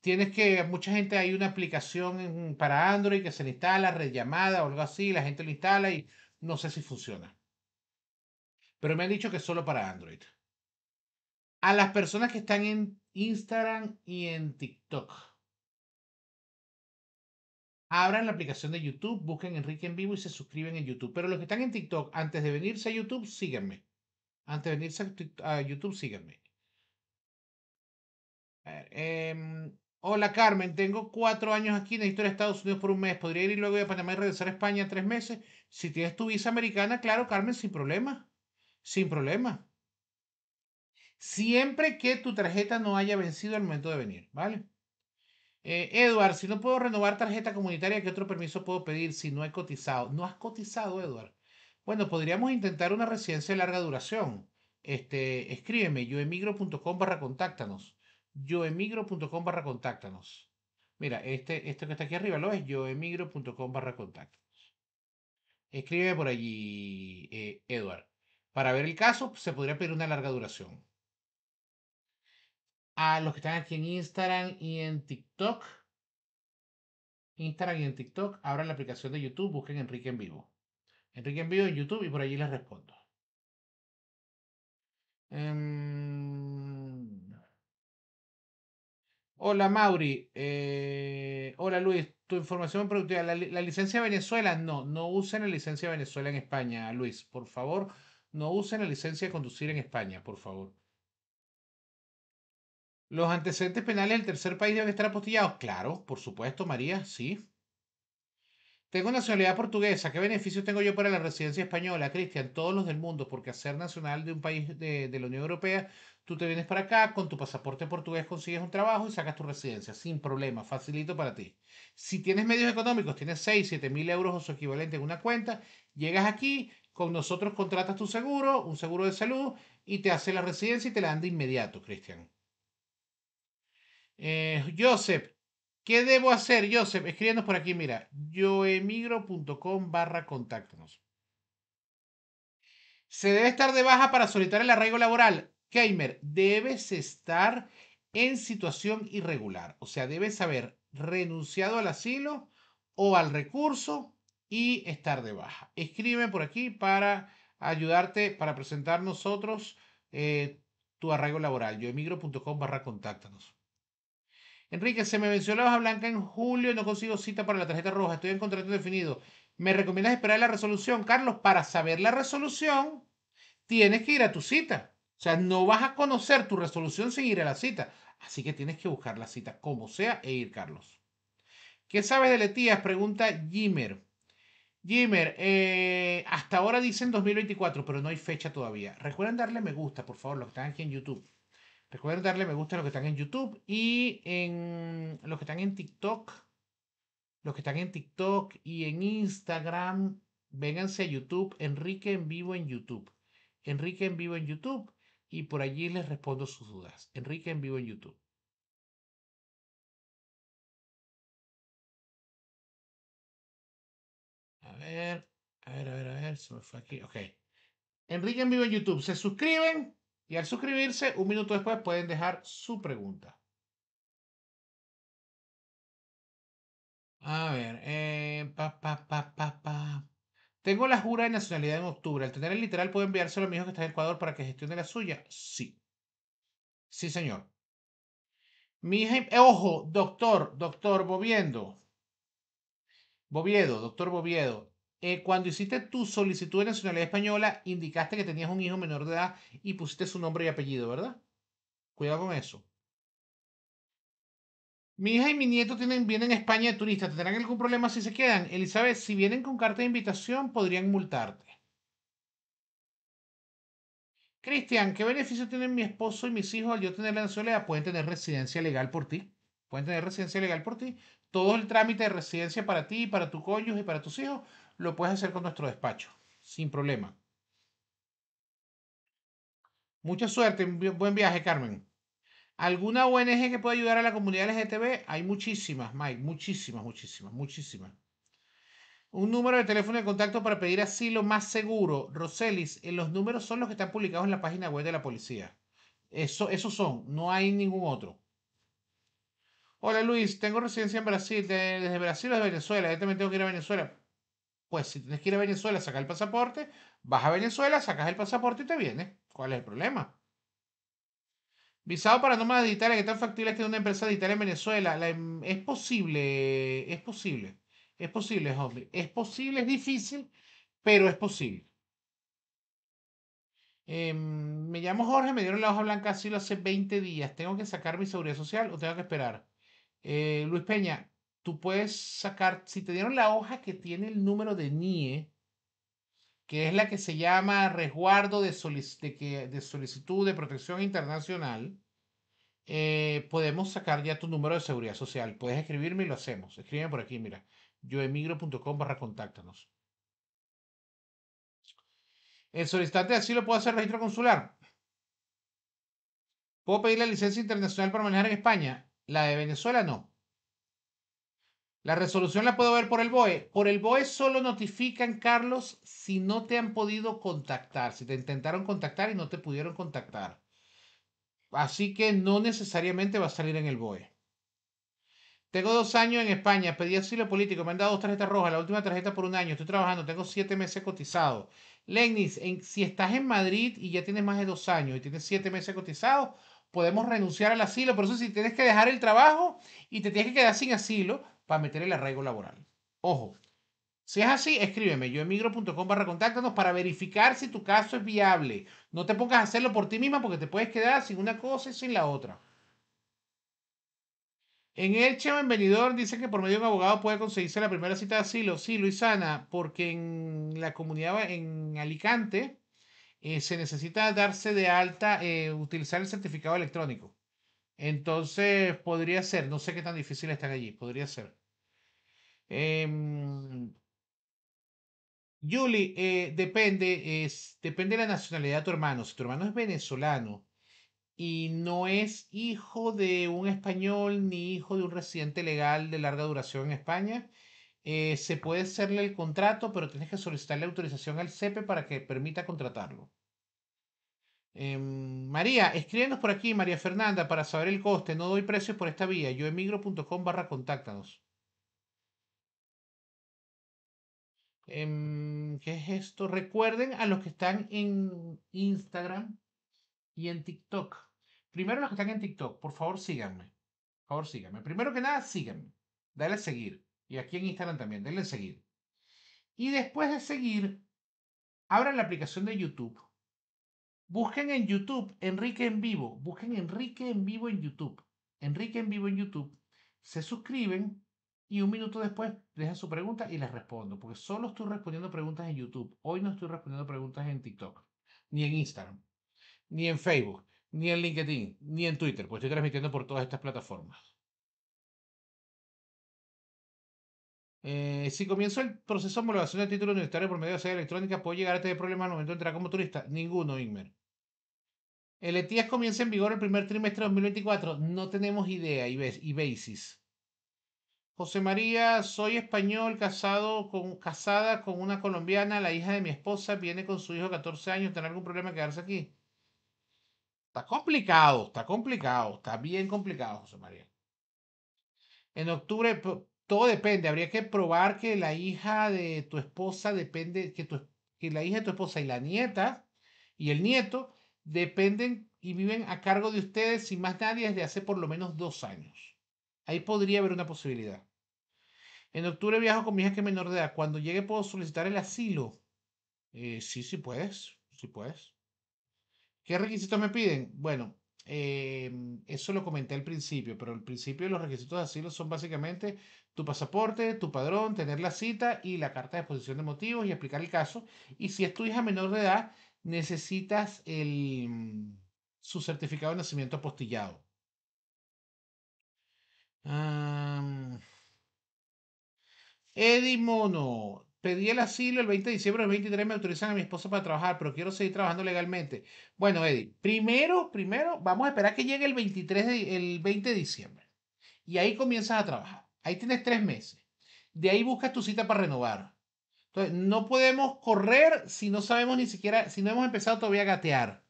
Tienes que, mucha gente, hay una aplicación para Android que se le instala, red llamada o algo así, la gente lo instala y no sé si funciona. Pero me han dicho que es solo para Android a las personas que están en Instagram y en TikTok. Abran la aplicación de YouTube, busquen Enrique en vivo y se suscriben en YouTube. Pero los que están en TikTok, antes de venirse a YouTube, síganme. Antes de venirse a, YouTube, síganme. Em, hola Carmen, tengo cuatro años aquí, necesito ir a Estados Unidos por un mes. ¿Podría ir luego a Panamá y regresar a España tres meses? Si tienes tu visa americana, claro, Carmen, sin problema. Sin problema. Siempre que tu tarjeta no haya vencido al momento de venir, ¿vale? Eh, si no puedo renovar tarjeta comunitaria, ¿qué otro permiso puedo pedir si no he cotizado? No has cotizado, Edward. Bueno, podríamos intentar una residencia de larga duración. Este, escríbeme, yoemigro.com barra contáctanos. Yoemigro.com barra contáctanos. Mira, este, esto que está aquí arriba lo es yoemigro.com barra contáctanos. Escríbeme por allí, eh, Edward. Para ver el caso, se podría pedir una larga duración a los que están aquí en Instagram y en TikTok. Instagram y en TikTok, abran la aplicación de YouTube, busquen Enrique en Vivo. Enrique en Vivo en YouTube y por allí les respondo. Em, hola Mauri, eh, hola Luis, tu información productiva, la, licencia de Venezuela, no, no usen la licencia de Venezuela en España, Luis, por favor, no usen la licencia de conducir en España, por favor. ¿Los antecedentes penales del tercer país deben estar apostillados? Claro, por supuesto, María, sí. Tengo nacionalidad portuguesa. ¿Qué beneficios tengo yo para la residencia española, Cristian? Todos los del mundo, porque hacer ser nacional de un país de, de la Unión Europea, tú te vienes para acá, con tu pasaporte portugués consigues un trabajo y sacas tu residencia, sin problema, facilito para ti. Si tienes medios económicos, tienes 6, 7 mil euros o su equivalente en una cuenta, llegas aquí, con nosotros contratas tu seguro, un seguro de salud, y te hace la residencia y te la dan de inmediato, Cristian. Eh, Joseph, ¿qué debo hacer, Joseph? escríbenos por aquí, mira, yoemigro.com barra contáctanos. ¿Se debe estar de baja para solicitar el arraigo laboral? Keimer, debes estar en situación irregular, o sea, debes haber renunciado al asilo o al recurso y estar de baja. Escribe por aquí para ayudarte, para presentar nosotros eh, tu arraigo laboral. Yoemigro.com barra contáctanos. Enrique, se me venció la hoja blanca en julio, no consigo cita para la tarjeta roja, estoy en contrato definido. ¿Me recomiendas esperar la resolución? Carlos, para saber la resolución, tienes que ir a tu cita. O sea, no vas a conocer tu resolución sin ir a la cita. Así que tienes que buscar la cita como sea e ir, Carlos. ¿Qué sabes de Letías? Pregunta Jimmer. Jimmer, eh, hasta ahora dicen 2024, pero no hay fecha todavía. Recuerden darle me gusta, por favor, los que están aquí en YouTube. Recuerden darle me gusta a los que están en YouTube y en los que están en TikTok. Los que están en TikTok y en Instagram, vénganse a YouTube, Enrique en vivo en YouTube. Enrique en vivo en YouTube y por allí les respondo sus dudas. Enrique en vivo en YouTube. A ver, a ver, a ver, a ver, se me fue aquí. Ok. Enrique en vivo en YouTube. Se suscriben y al suscribirse, un minuto después pueden dejar su pregunta. A ver, eh, pa, Tengo la jura de nacionalidad en octubre. Al tener el literal, ¿puedo enviárselo a mi hijo que está en Ecuador para que gestione la suya? Sí. Sí, señor. Mi hija, eh, ojo, doctor, doctor Boviendo. Boviedo, doctor Boviedo. Eh, cuando hiciste tu solicitud de nacionalidad española, indicaste que tenías un hijo menor de edad y pusiste su nombre y apellido, ¿verdad? Cuidado con eso. Mi hija y mi nieto vienen a España de turistas. ¿Tendrán algún problema si se quedan? Elizabeth, si vienen con carta de invitación, podrían multarte. Cristian, ¿qué beneficio tienen mi esposo y mis hijos al yo tener la nacionalidad? Pueden tener residencia legal por ti. Pueden tener residencia legal por ti. Todo el trámite de residencia para ti, para tu cónyuge y para tus hijos lo puedes hacer con nuestro despacho, sin problema. Mucha suerte, buen viaje, Carmen. ¿Alguna ONG que pueda ayudar a la comunidad LGTB? Hay muchísimas, Mike, muchísimas, muchísimas, muchísimas. Un número de teléfono de contacto para pedir asilo más seguro. Roselis, en eh, los números son los que están publicados en la página web de la policía. Eso, esos son, no hay ningún otro. Hola Luis, tengo residencia en Brasil, desde Brasil o desde Venezuela. Yo también tengo que ir a Venezuela. Pues si tienes que ir a Venezuela, saca el pasaporte, vas a Venezuela, sacas el pasaporte y te vienes. ¿Cuál es el problema? Visado para nómadas digitales, ¿qué tan factible es que una empresa digital en Venezuela? La, em, es posible, es posible, es posible, hombre. Es posible, es difícil, pero es posible. Em, me llamo Jorge, me dieron la hoja blanca así lo hace 20 días. ¿Tengo que sacar mi seguridad social o tengo que esperar? Eh, Luis Peña, tú puedes sacar, si te dieron la hoja que tiene el número de NIE, que es la que se llama resguardo de, de, solicitud de protección internacional, eh, podemos sacar ya tu número de seguridad social. Puedes escribirme y lo hacemos. Escríbeme por aquí, mira, yoemigro.com barra contáctanos. El solicitante de asilo puede hacer registro consular. ¿Puedo pedir la licencia internacional para manejar en España? La de Venezuela no. La resolución la puedo ver por el BOE. Por el BOE solo notifican, Carlos, si no te han podido contactar, si te intentaron contactar y no te pudieron contactar. Así que no necesariamente va a salir en el BOE. Tengo dos años en España, pedí asilo político, me han dado dos tarjetas rojas, la última tarjeta por un año, estoy trabajando, tengo siete meses cotizado. Lenis, si estás en Madrid y ya tienes más de dos años y tienes siete meses cotizados, podemos renunciar al asilo. Por eso si tienes que dejar el trabajo y te tienes que quedar sin asilo, para meter el arraigo laboral. Ojo, si es así, escríbeme yo emigro.com barra contáctanos para verificar si tu caso es viable. No te pongas a hacerlo por ti misma porque te puedes quedar sin una cosa y sin la otra. En el Chema bienvenido dice que por medio de un abogado puede conseguirse la primera cita de asilo. Sí, Luisana, porque en la comunidad en Alicante eh, se necesita darse de alta, eh, utilizar el certificado electrónico. Entonces podría ser, no sé qué tan difícil están allí, podría ser. Em, eh, depende, depende de la nacionalidad de tu hermano. Si tu hermano es venezolano y no es hijo de un español ni hijo de un residente legal de larga duración en España, eh, se puede hacerle el contrato, pero tienes que solicitarle autorización al CEPE e para que permita contratarlo. Em, María, escríbenos por aquí, María Fernanda, para saber el coste. No doy precios por esta vía. Yoemigro.com barra contáctanos. Em, ¿Qué es esto? Recuerden a los que están en Instagram y en TikTok. Primero los que están en TikTok, por favor síganme. Por favor síganme. Primero que nada, síganme. Dale a seguir. Y aquí en Instagram también, denle seguir. Y después de seguir, abran la aplicación de YouTube. Busquen en YouTube Enrique en vivo. Busquen Enrique en vivo en YouTube. Enrique en vivo en YouTube. Se suscriben y un minuto después deja su pregunta y les respondo, porque solo estoy respondiendo preguntas en YouTube. Hoy no estoy respondiendo preguntas en TikTok, ni en Instagram, ni en Facebook, ni en LinkedIn, ni en Twitter, Porque estoy transmitiendo por todas estas plataformas. Eh, si comienzo el proceso de homologación de título universitario por medio de sede electrónica, ¿puedo llegar a tener problemas al momento de entrar como turista? Ninguno, Inmer. El ETIAS e comienza en vigor el primer trimestre de 2024. No tenemos idea, y José María, soy español, casado con, casada con una colombiana, la hija de mi esposa, viene con su hijo de 14 años, ¿tener algún problema quedarse aquí? Está complicado, está complicado, está bien complicado, José María. En octubre, todo depende, habría que probar que la hija de tu esposa depende, que, tu, que la hija de tu esposa y la nieta y el nieto dependen y viven a cargo de ustedes, sin más nadie, desde hace por lo menos dos años. Ahí podría haber una posibilidad. En octubre viajo con mi hija que es menor de edad. Cuando llegue puedo solicitar el asilo. Eh, sí, sí puedes. Sí puedes. ¿Qué requisitos me piden? Bueno, em, eso lo comenté al principio, pero al principio los requisitos de asilo son básicamente tu pasaporte, tu padrón, tener la cita y la carta de exposición de motivos y explicar el caso. Y si es tu hija menor de edad, necesitas el, mm, su certificado de nacimiento apostillado. Eddie Mono, pedí el asilo el 20 de diciembre del 23, me autorizan a mi esposa para trabajar, pero quiero seguir trabajando legalmente. Bueno, Eddie, primero, primero, vamos a esperar que llegue el 23 el 20 de diciembre. Y ahí comienzas a trabajar. Ahí tienes tres meses. De ahí buscas tu cita para renovar. Entonces, no podemos correr si no sabemos ni siquiera, si no hemos empezado todavía a gatear.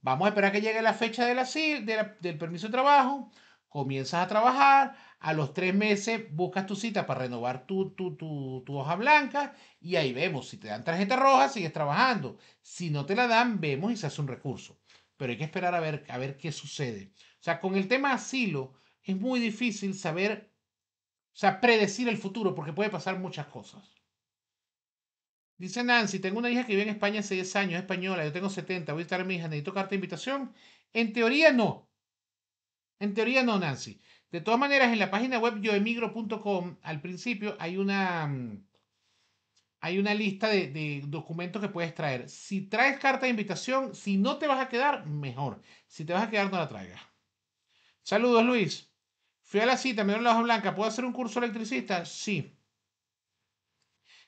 Vamos a esperar que llegue la fecha del asilo, del permiso de trabajo. Comienzas a trabajar, a los tres meses buscas tu cita para renovar tu, tu, tu, tu, hoja blanca y ahí vemos. Si te dan tarjeta roja, sigues trabajando. Si no te la dan, vemos y se hace un recurso. Pero hay que esperar a ver, a ver qué sucede. O sea, con el tema asilo es muy difícil saber, o sea, predecir el futuro porque puede pasar muchas cosas. Dice Nancy, tengo una hija que vive en España hace 10 años, es española, yo tengo 70, voy a estar a mi hija, necesito carta de invitación. En teoría no. En teoría no, Nancy. De todas maneras, en la página web yoemigro.com, al principio hay una, mm, hay una lista de, documentos que puedes traer. Si traes carta de invitación, si no te vas a quedar, mejor. Si te vas a quedar, no la traigas. Saludos, Luis. Fui a la cita, me dieron la hoja blanca. ¿Puedo hacer un curso electricista? Sí.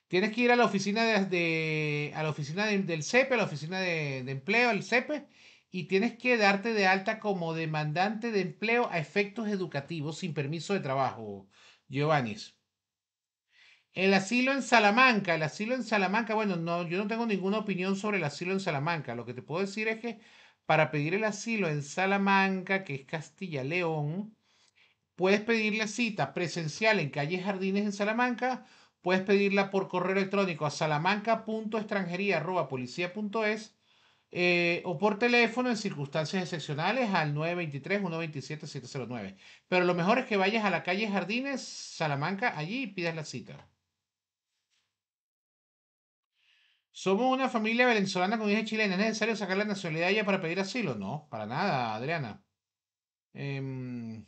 Tienes que ir a la oficina, de, la oficina del CEPE, e, a la oficina de, empleo, el CEPE, y tienes que darte de alta como demandante de empleo a efectos educativos sin permiso de trabajo, Giovanni. El asilo en Salamanca, el asilo en Salamanca, bueno, no, yo no tengo ninguna opinión sobre el asilo en Salamanca. Lo que te puedo decir es que para pedir el asilo en Salamanca, que es Castilla León, puedes pedir la cita presencial en calle Jardines en Salamanca, puedes pedirla por correo electrónico a salamanca.extranjería.policía.es eh, o por teléfono en circunstancias excepcionales al 923-127-709. Pero lo mejor es que vayas a la calle Jardines, Salamanca, allí y pidas la cita. Somos una familia venezolana con hija chilena. ¿Es necesario sacar la nacionalidad ya para pedir asilo? No, para nada, Adriana. Em,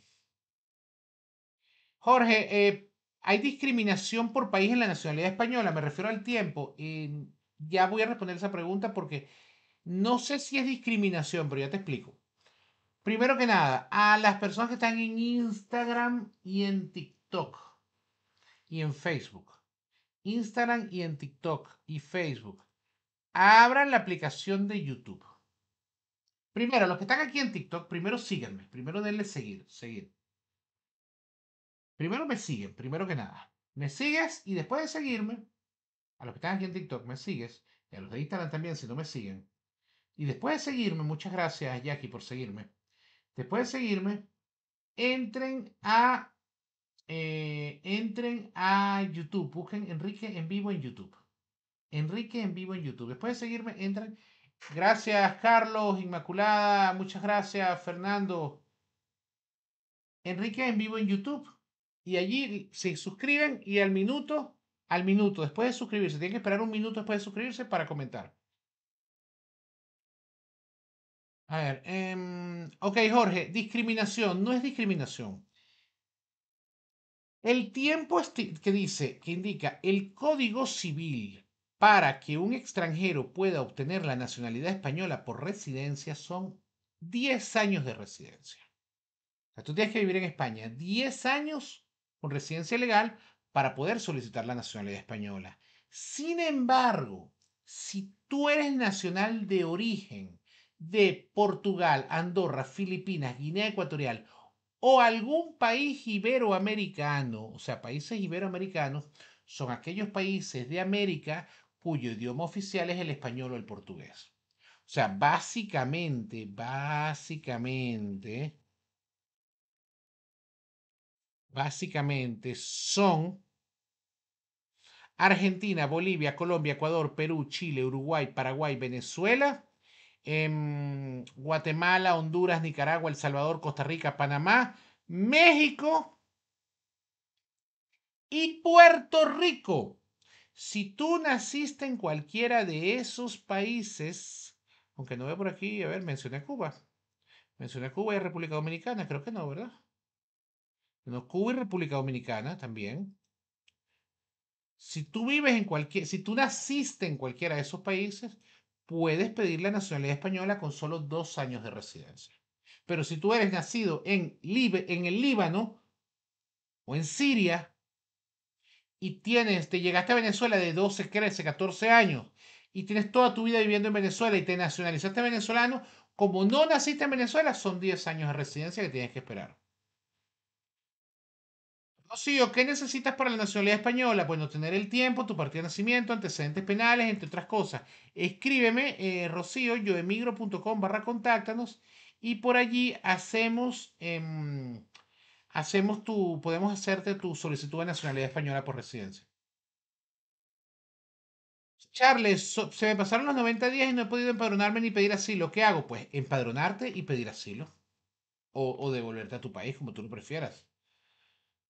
Jorge, eh, ¿hay discriminación por país en la nacionalidad española? Me refiero al tiempo. Y ya voy a responder esa pregunta porque no sé si es discriminación, pero ya te explico. Primero que nada, a las personas que están en Instagram y en TikTok y en Facebook. Instagram y en TikTok y Facebook. Abran la aplicación de YouTube. Primero, los que están aquí en TikTok, primero síganme. Primero denle seguir, seguir. Primero me siguen, primero que nada. Me sigues y después de seguirme, a los que están aquí en TikTok, me sigues. Y a los de Instagram también, si no me siguen. Y después de seguirme, muchas gracias Jackie por seguirme. Después de seguirme, entren a, eh, entren a YouTube. Busquen Enrique en vivo en YouTube. Enrique en vivo en YouTube. Después de seguirme, entren. Gracias Carlos, Inmaculada. Muchas gracias Fernando. Enrique en vivo en YouTube. Y allí se suscriben y al minuto, al minuto, después de suscribirse, tienen que esperar un minuto después de suscribirse para comentar. A ver, em, ok Jorge, discriminación, no es discriminación. El tiempo que dice, que indica el Código Civil para que un extranjero pueda obtener la nacionalidad española por residencia son 10 años de residencia. O sea, tú tienes que vivir en España 10 años con residencia legal para poder solicitar la nacionalidad española. Sin embargo, si tú eres nacional de origen de Portugal, Andorra, Filipinas, Guinea Ecuatorial o algún país iberoamericano, o sea, países iberoamericanos, son aquellos países de América cuyo idioma oficial es el español o el portugués. O sea, básicamente, básicamente, básicamente son Argentina, Bolivia, Colombia, Ecuador, Perú, Chile, Uruguay, Paraguay, Venezuela Guatemala, Honduras, Nicaragua, El Salvador, Costa Rica, Panamá, México y Puerto Rico. Si tú naciste en cualquiera de esos países, aunque no veo por aquí, a ver, menciona Cuba. menciona Cuba y República Dominicana, creo que no, ¿verdad? No, Cuba y República Dominicana también. Si tú vives en cualquier, si tú naciste en cualquiera de esos países, puedes pedir la nacionalidad española con solo dos años de residencia. Pero si tú eres nacido en, en el Líbano o en Siria y tienes, te llegaste a Venezuela de 12, 13, 14 años y tienes toda tu vida viviendo en Venezuela y te nacionalizaste venezolano, como no naciste en Venezuela, son 10 años de residencia que tienes que esperar. Rocío, qué necesitas para la nacionalidad española? Bueno, tener el tiempo, tu partida de nacimiento, antecedentes penales, entre otras cosas. Escríbeme, eh, rocío, yoemigro.com barra contáctanos y por allí hacemos, em, hacemos tu, podemos hacerte tu solicitud de nacionalidad española por residencia. Charles, se me pasaron los 90 días y no he podido empadronarme ni pedir asilo. ¿Qué hago? Pues empadronarte y pedir asilo. o devolverte a tu país, como tú lo prefieras.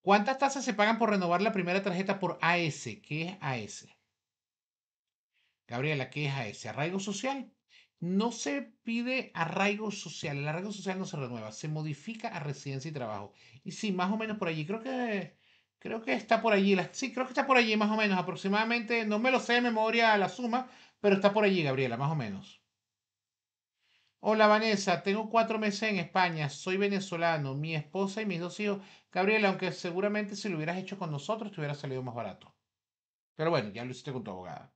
¿Cuántas tasas se pagan por renovar la primera tarjeta por AS? ¿Qué es AS? Gabriela, ¿qué es AS? Arraigo social. No se pide arraigo social. El arraigo social no se renueva. Se modifica a residencia y trabajo. Y sí, más o menos por allí. Creo que, creo que está por allí. Sí, creo que está por allí más o menos. Aproximadamente, no me lo sé de memoria la suma, pero está por allí, Gabriela, más o menos. Hola Vanessa, tengo cuatro meses en España, soy venezolano, mi esposa y mis dos hijos. Gabriela, aunque seguramente si lo hubieras hecho con nosotros te hubiera salido más barato. Pero bueno, ya lo hiciste con tu abogada.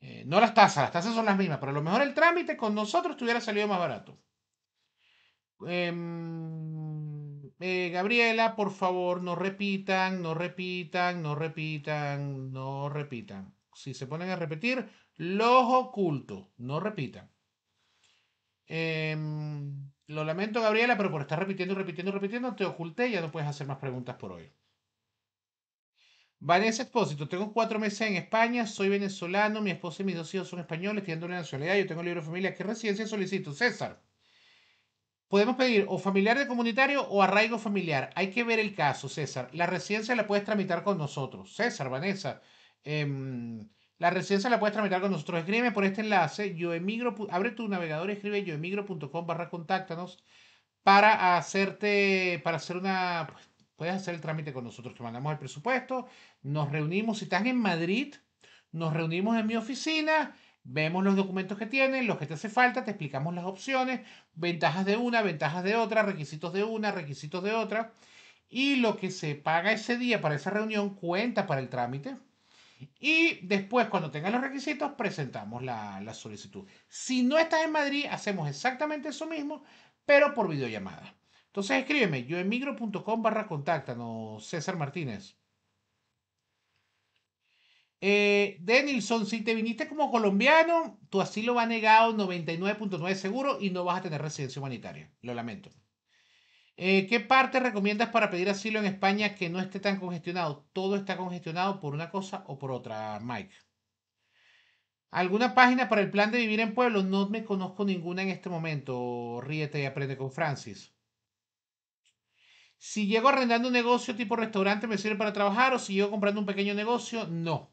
Eh, no las tasas, las tasas son las mismas, pero a lo mejor el trámite con nosotros te hubiera salido más barato. Em, eh, Gabriela, por favor, no repitan, no repitan, no repitan, no repitan. Si se ponen a repetir, los oculto, no repitan. Em, lo lamento, Gabriela, pero por estar repitiendo, repitiendo, repitiendo, te oculté y ya no puedes hacer más preguntas por hoy. Vanessa Expósito, tengo cuatro meses en España, soy venezolano, mi esposa y mis dos hijos son españoles, tienen una nacionalidad, yo tengo libro de familia. ¿Qué residencia solicito? César. Podemos pedir o familiar de comunitario o arraigo familiar. Hay que ver el caso, César. La residencia la puedes tramitar con nosotros. César, Vanessa. Em, la residencia la puedes tramitar con nosotros. Escríbeme por este enlace, yoemigro, abre tu navegador y escribe yoemigro.com barra contáctanos para hacerte, para hacer una, pues, puedes hacer el trámite con nosotros. que mandamos el presupuesto, nos reunimos, si estás en Madrid, nos reunimos en mi oficina, vemos los documentos que tienen, los que te hace falta, te explicamos las opciones, ventajas de una, ventajas de otra, requisitos de una, requisitos de otra. Y lo que se paga ese día para esa reunión cuenta para el trámite y después, cuando tengas los requisitos, presentamos la, la, solicitud. Si no estás en Madrid, hacemos exactamente eso mismo, pero por videollamada. Entonces escríbeme, yo yoemigro.com barra contáctanos, César Martínez. Eh, Denilson, si te viniste como colombiano, tu asilo va negado 99.9 seguro y no vas a tener residencia humanitaria. Lo lamento. Eh, ¿Qué parte recomiendas para pedir asilo en España que no esté tan congestionado? Todo está congestionado por una cosa o por otra, Mike. ¿Alguna página para el plan de vivir en Pueblo? No me conozco ninguna en este momento. Ríete y aprende con Francis. Si llego arrendando un negocio tipo restaurante, ¿me sirve para trabajar? ¿O si llego comprando un pequeño negocio? No.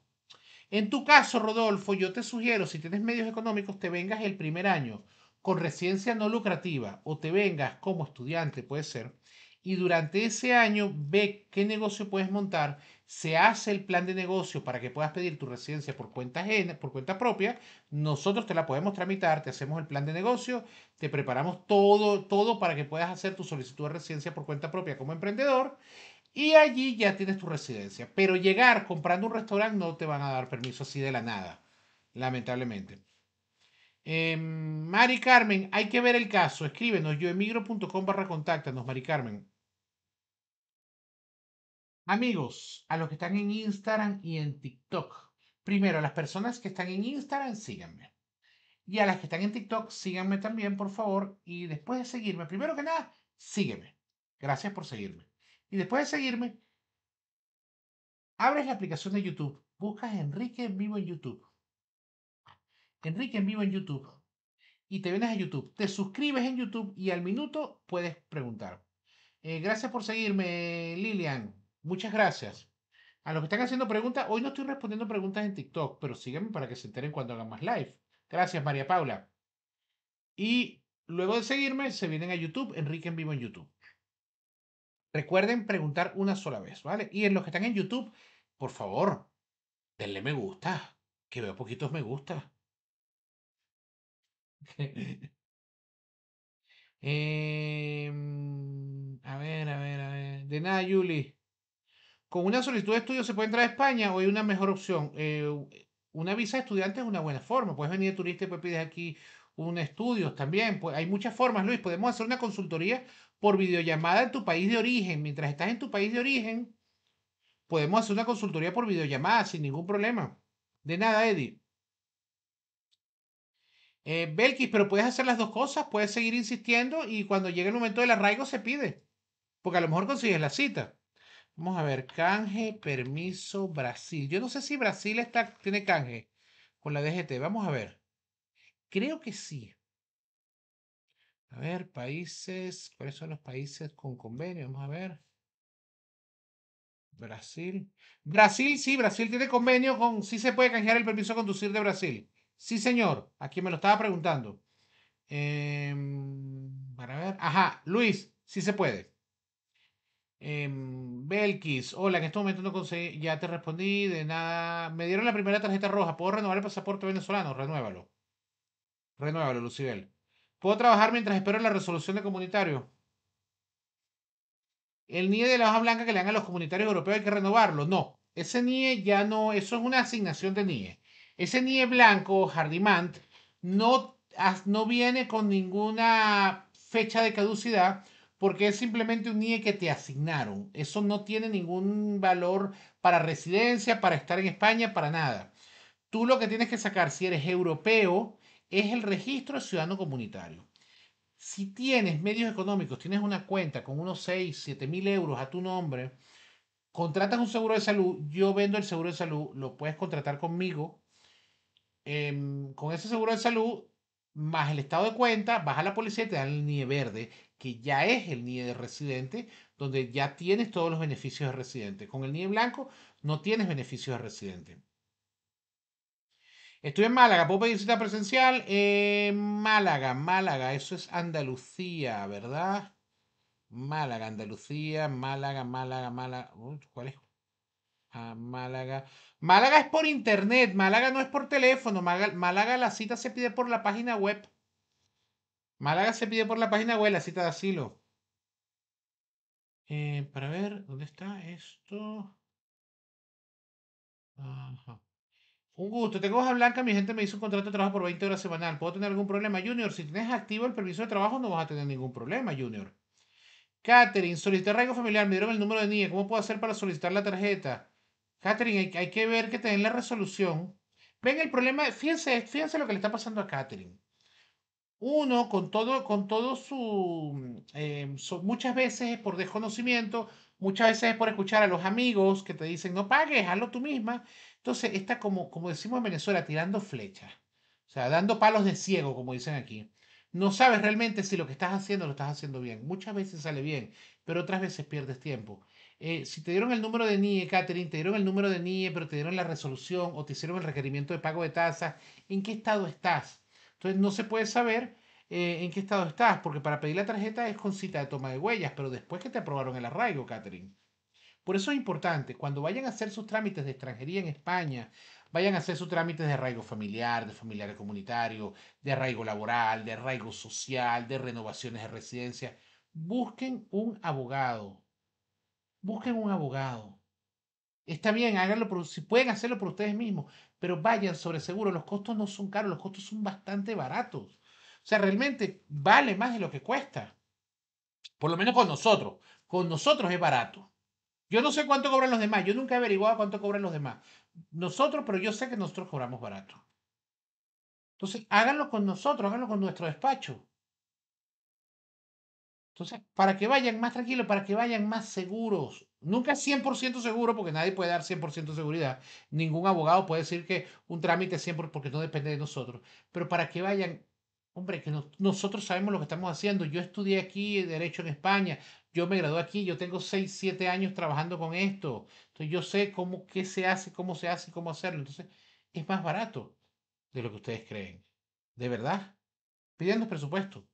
En tu caso, Rodolfo, yo te sugiero, si tienes medios económicos, te vengas el primer año con residencia no lucrativa o te vengas como estudiante, puede ser, y durante ese año ve qué negocio puedes montar, se hace el plan de negocio para que puedas pedir tu residencia por cuenta por cuenta propia, nosotros te la podemos tramitar, te hacemos el plan de negocio, te preparamos todo, todo para que puedas hacer tu solicitud de residencia por cuenta propia como emprendedor y allí ya tienes tu residencia. Pero llegar comprando un restaurante no te van a dar permiso así de la nada, lamentablemente. Em, Mari Carmen, hay que ver el caso. Escríbenos yoemigro.com barra contáctanos, Mari Carmen. Amigos, a los que están en Instagram y en TikTok. Primero, a las personas que están en Instagram, síganme. Y a las que están en TikTok, síganme también, por favor. Y después de seguirme, primero que nada, sígueme. Gracias por seguirme. Y después de seguirme, abres la aplicación de YouTube. Buscas Enrique vivo en YouTube Enrique en vivo en YouTube. Y te vienes a YouTube, te suscribes en YouTube y al minuto puedes preguntar. Eh, gracias por seguirme, Lilian. Muchas gracias. A los que están haciendo preguntas, hoy no estoy respondiendo preguntas en TikTok, pero síganme para que se enteren cuando haga más live. Gracias, María Paula. Y luego de seguirme, se vienen a YouTube, Enrique en vivo en YouTube. Recuerden preguntar una sola vez, ¿vale? Y en los que están en YouTube, por favor, denle me gusta, que veo poquitos me gusta. Em, a ver, a ver, a ver. De nada, Yuli. ¿Con una solicitud de estudio se puede entrar a España o hay una mejor opción? Eh, eh, una visa de estudiante es una buena forma. Puedes venir de turista y puedes pedir aquí un estudio también. Pues hay muchas formas, Luis. Podemos hacer una consultoría por videollamada en tu país de origen. Mientras estás en tu país de origen, podemos hacer una consultoría por videollamada sin ningún problema. De nada, Eddie. Eh, Belkis, pero puedes hacer las dos cosas, puedes seguir insistiendo y cuando llegue el momento del arraigo se pide, porque a lo mejor consigues la cita. Vamos a ver, canje, permiso, Brasil. Yo no sé si Brasil está, tiene canje con la DGT, vamos a ver. Creo que sí. A ver, países, ¿cuáles son los países con convenio? Vamos a ver. Brasil. Brasil, sí, Brasil tiene convenio con, sí se puede canjear el permiso de conducir de Brasil. Sí, señor. Aquí me lo estaba preguntando. Em, para ver. Ajá, Luis, sí se puede. Eh, Belkis, hola, en este momento no conseguí, ya te respondí, de nada. Me dieron la primera tarjeta roja. ¿Puedo renovar el pasaporte venezolano? Renuévalo. Renuévalo, Lucibel. ¿Puedo trabajar mientras espero la resolución de comunitario? El NIE de la hoja blanca que le dan a los comunitarios europeos hay que renovarlo. No, ese NIE ya no, eso es una asignación de NIE. Ese nie blanco, Hardimant, no, no viene con ninguna fecha de caducidad porque es simplemente un NIE que te asignaron. Eso no tiene ningún valor para residencia, para estar en España, para nada. Tú lo que tienes que sacar si eres europeo es el registro de ciudadano comunitario. Si tienes medios económicos, tienes una cuenta con unos 6, 7 mil euros a tu nombre, contratas un seguro de salud, yo vendo el seguro de salud, lo puedes contratar conmigo, Em, con ese seguro de salud, más el estado de cuenta, vas a la policía y te dan el NIE verde, que ya es el NIE de residente, donde ya tienes todos los beneficios de residente. Con el NIE blanco no tienes beneficios de residente. Estoy en Málaga, ¿puedo pedir cita presencial? Eh, Málaga, Málaga, eso es Andalucía, ¿verdad? Málaga, Andalucía, Málaga, Málaga, Málaga. ¿Cuál es? a Málaga. Málaga es por internet, Málaga no es por teléfono, Málaga, la cita se pide por la página web. Málaga se pide por la página web la cita de asilo. Eh, para ver, ¿dónde está esto? Ajá. Un gusto. Tengo hoja blanca. Mi gente me hizo un contrato de trabajo por 20 horas semanal. ¿Puedo tener algún problema, Junior? Si tienes activo el permiso de trabajo, no vas a tener ningún problema, Junior. Catherine, solicité arraigo familiar. Me dieron el número de NIE. ¿Cómo puedo hacer para solicitar la tarjeta? Catherine, hay, que ver que te la resolución. Ven el problema, fíjense, fíjense lo que le está pasando a Catherine. Uno, con todo, con todo su, em, muchas veces es por desconocimiento, muchas veces es por escuchar a los amigos que te dicen, no pagues, hazlo tú misma. Entonces, está como, como decimos en Venezuela, tirando flechas, o sea, dando palos de ciego, como dicen aquí. No sabes realmente si lo que estás haciendo lo estás haciendo bien. Muchas veces sale bien, pero otras veces pierdes tiempo. Eh, si te dieron el número de NIE, Catherine, te dieron el número de NIE, pero te dieron la resolución o te hicieron el requerimiento de pago de tasas, ¿en qué estado estás? Entonces no se puede saber eh, en qué estado estás, porque para pedir la tarjeta es con cita de toma de huellas, pero después que te aprobaron el arraigo, Catherine. Por eso es importante, cuando vayan a hacer sus trámites de extranjería en España, vayan a hacer sus trámites de arraigo familiar, de familiar comunitario, de arraigo laboral, de arraigo social, de renovaciones de residencia, busquen un abogado, busquen un abogado. Está bien, háganlo por, si pueden hacerlo por ustedes mismos, pero vayan sobre seguro. Los costos no son caros, los costos son bastante baratos. O sea, realmente vale más de lo que cuesta. Por lo menos con nosotros. Con nosotros es barato. Yo no sé cuánto cobran los demás. Yo nunca he averiguado cuánto cobran los demás. Nosotros, pero yo sé que nosotros cobramos barato. Entonces, háganlo con nosotros, háganlo con nuestro despacho. Entonces, para que vayan más tranquilos, para que vayan más seguros. Nunca 100% seguro, porque nadie puede dar 100% seguridad. Ningún abogado puede decir que un trámite siempre, porque no depende de nosotros. Pero para que vayan, hombre, que nosotros sabemos lo que estamos haciendo. Yo estudié aquí Derecho en España. Yo me gradué aquí. Yo tengo 6, 7 años trabajando con esto. Entonces, yo sé cómo, qué se hace, cómo se hace, cómo hacerlo. Entonces, es más barato de lo que ustedes creen. De verdad. Pidiendo presupuesto.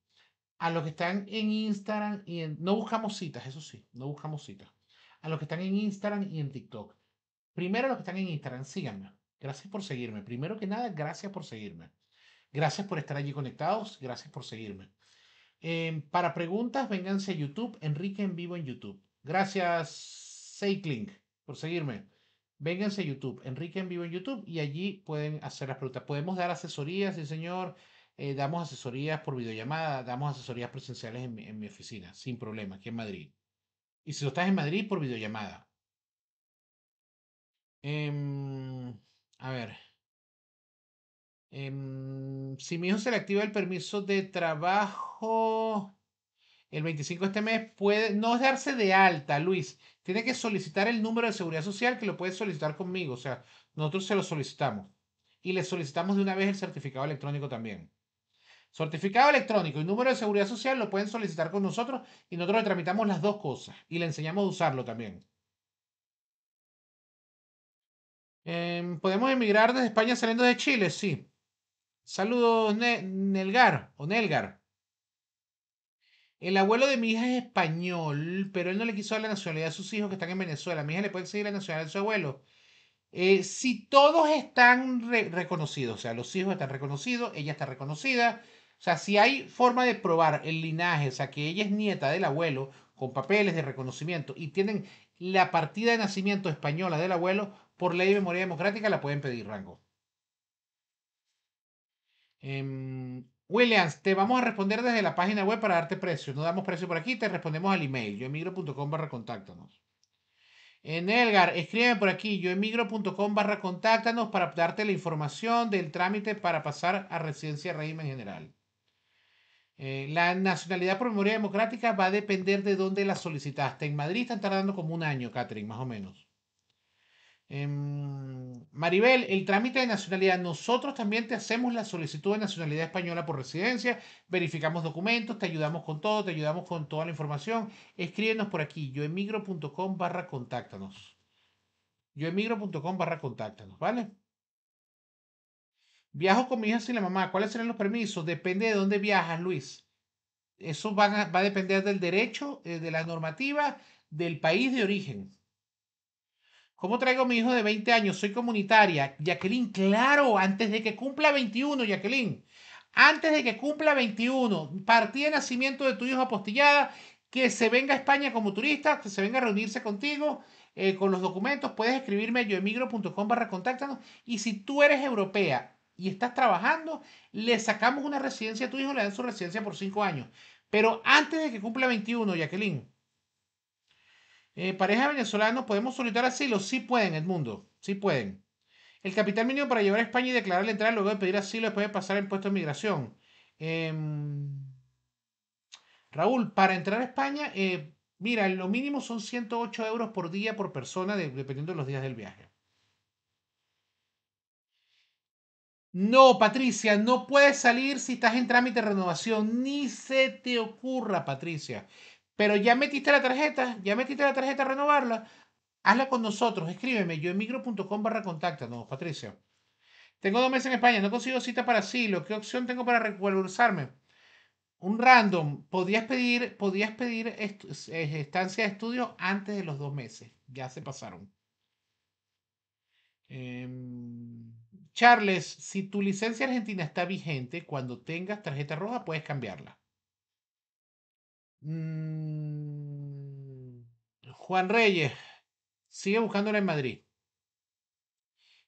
A los que están en Instagram y en... No buscamos citas, eso sí, no buscamos citas. A los que están en Instagram y en TikTok. Primero a los que están en Instagram, síganme. Gracias por seguirme. Primero que nada, gracias por seguirme. Gracias por estar allí conectados. Gracias por seguirme. Em, para preguntas, vénganse a YouTube. Enrique en vivo en YouTube. Gracias, Seikling, por seguirme. Vénganse a YouTube. Enrique en vivo en YouTube. Y allí pueden hacer las preguntas. Podemos dar asesorías, sí, señor. Eh, damos asesorías por videollamada, damos asesorías presenciales en mi, oficina, sin problema, aquí en Madrid. Y si tú estás en Madrid, por videollamada. Em, a ver. Em, si mi hijo se le activa el permiso de trabajo el 25 de este mes, puede no darse de alta, Luis. Tiene que solicitar el número de seguridad social que lo puede solicitar conmigo. O sea, nosotros se lo solicitamos. Y le solicitamos de una vez el certificado electrónico también. Certificado electrónico y número de seguridad social lo pueden solicitar con nosotros y nosotros le tramitamos las dos cosas y le enseñamos a usarlo también. Em, ¿Podemos emigrar desde España saliendo de Chile? Sí. Saludos, Nelgar o Nelgar. El abuelo de mi hija es español, pero él no le quiso dar la nacionalidad a sus hijos que están en Venezuela. Mi hija le puede seguir la nacionalidad a su abuelo. Eh, si todos están reconocidos, o sea, los hijos están reconocidos, ella está reconocida, o sea, si hay forma de probar el linaje, o sea, que ella es nieta del abuelo, con papeles de reconocimiento, y tienen la partida de nacimiento española del abuelo, por ley de memoria democrática la pueden pedir rango. Em, Williams, te vamos a responder desde la página web para darte precio. No damos precio por aquí, te respondemos al email, yoemigro.com barra contáctanos. En Elgar, escríbeme por aquí, yoemigro.com barra contáctanos para darte la información del trámite para pasar a residencia de régimen general. Eh, la nacionalidad por memoria democrática va a depender de dónde la solicitaste. En Madrid están tardando como un año, Catherine, más o menos. Em, Maribel, el trámite de nacionalidad, nosotros también te hacemos la solicitud de nacionalidad española por residencia, verificamos documentos, te ayudamos con todo, te ayudamos con toda la información. Escríbenos por aquí, yoemigro.com barra contáctanos. Yoemigro.com barra contáctanos, ¿vale? Viajo con mi hija sin la mamá. ¿Cuáles serán los permisos? Depende de dónde viajas, Luis. Eso va a depender del derecho, eh, de la normativa, del país de origen. ¿Cómo traigo a mi hijo de 20 años? Soy comunitaria. Jacqueline, claro, antes de que cumpla 21, Jacqueline. Antes de que cumpla 21, partida de nacimiento de tu hijo apostillada, que se venga a España como turista, que se venga a reunirse contigo eh, con los documentos, puedes escribirme a yoemigro.com barra contáctanos. Y si tú eres europea y estás trabajando, le sacamos una residencia a tu hijo, le dan su residencia por cinco años. Pero antes de que cumpla 21, Jacqueline, eh, pareja venezolana, ¿podemos solicitar asilo? Sí pueden, Edmundo, sí pueden. El capital mínimo para llevar a España y declarar la entrada luego de pedir asilo después de pasar el puesto de migración. Em, Raúl, para entrar a España, eh, mira, lo mínimo son 108 euros por día por persona, dependiendo de los días del viaje. No, Patricia, no puedes salir si estás en trámite de renovación. Ni se te ocurra, Patricia. Pero ya metiste la tarjeta, ya metiste la tarjeta a renovarla. Hazla con nosotros, escríbeme, yo en micro.com barra No, Patricia. Tengo dos meses en España, no consigo cita para asilo. ¿Qué opción tengo para revalorizarme? Un random. Podías pedir, podías pedir estancia de estudio antes de los dos meses. Ya se pasaron. Em, Charles, si tu licencia argentina está vigente, cuando tengas tarjeta roja puedes cambiarla. Juan Reyes, sigue buscándola en Madrid.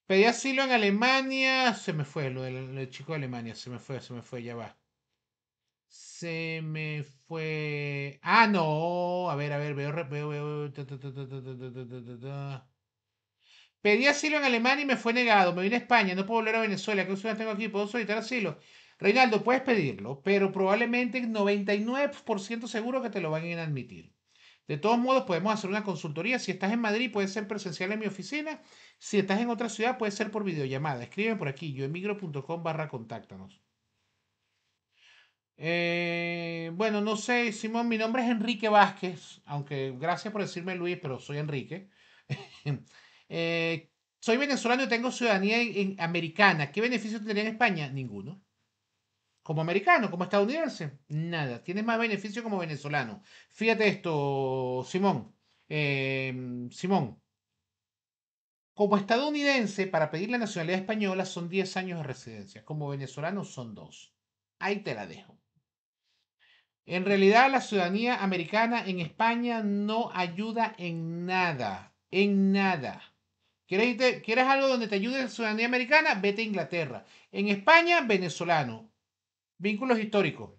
Pedí asilo en Alemania. Se me fue lo del, chico de Alemania. Se me fue, se me fue, ya va. Se me fue. Ah, no. A ver, a ver, veo, veo, veo. Ta, Pedí asilo en Alemania y me fue negado. Me vine a España, no puedo volver a Venezuela. ¿Qué ciudad tengo aquí? ¿Puedo solicitar asilo? Reinaldo, puedes pedirlo, pero probablemente 99% seguro que te lo van a admitir. De todos modos, podemos hacer una consultoría. Si estás en Madrid, puede ser presencial en mi oficina. Si estás en otra ciudad, puede ser por videollamada. Escribe por aquí, yoemigro.com barra contáctanos. Eh, bueno, no sé, Simón, mi nombre es Enrique Vázquez, aunque gracias por decirme Luis, pero soy Enrique. Eh, soy venezolano y tengo ciudadanía americana. ¿Qué beneficio tendría en España? Ninguno. Como americano, como estadounidense, nada. Tienes más beneficio como venezolano. Fíjate esto, Simón. Em, Simón. Como estadounidense, para pedir la nacionalidad española son 10 años de residencia. Como venezolano son 2. Ahí te la dejo. En realidad, la ciudadanía americana en España no ayuda en nada. En nada. ¿Quieres, algo donde te ayude la ciudadanía americana? Vete a Inglaterra. En España, venezolano. Vínculos históricos.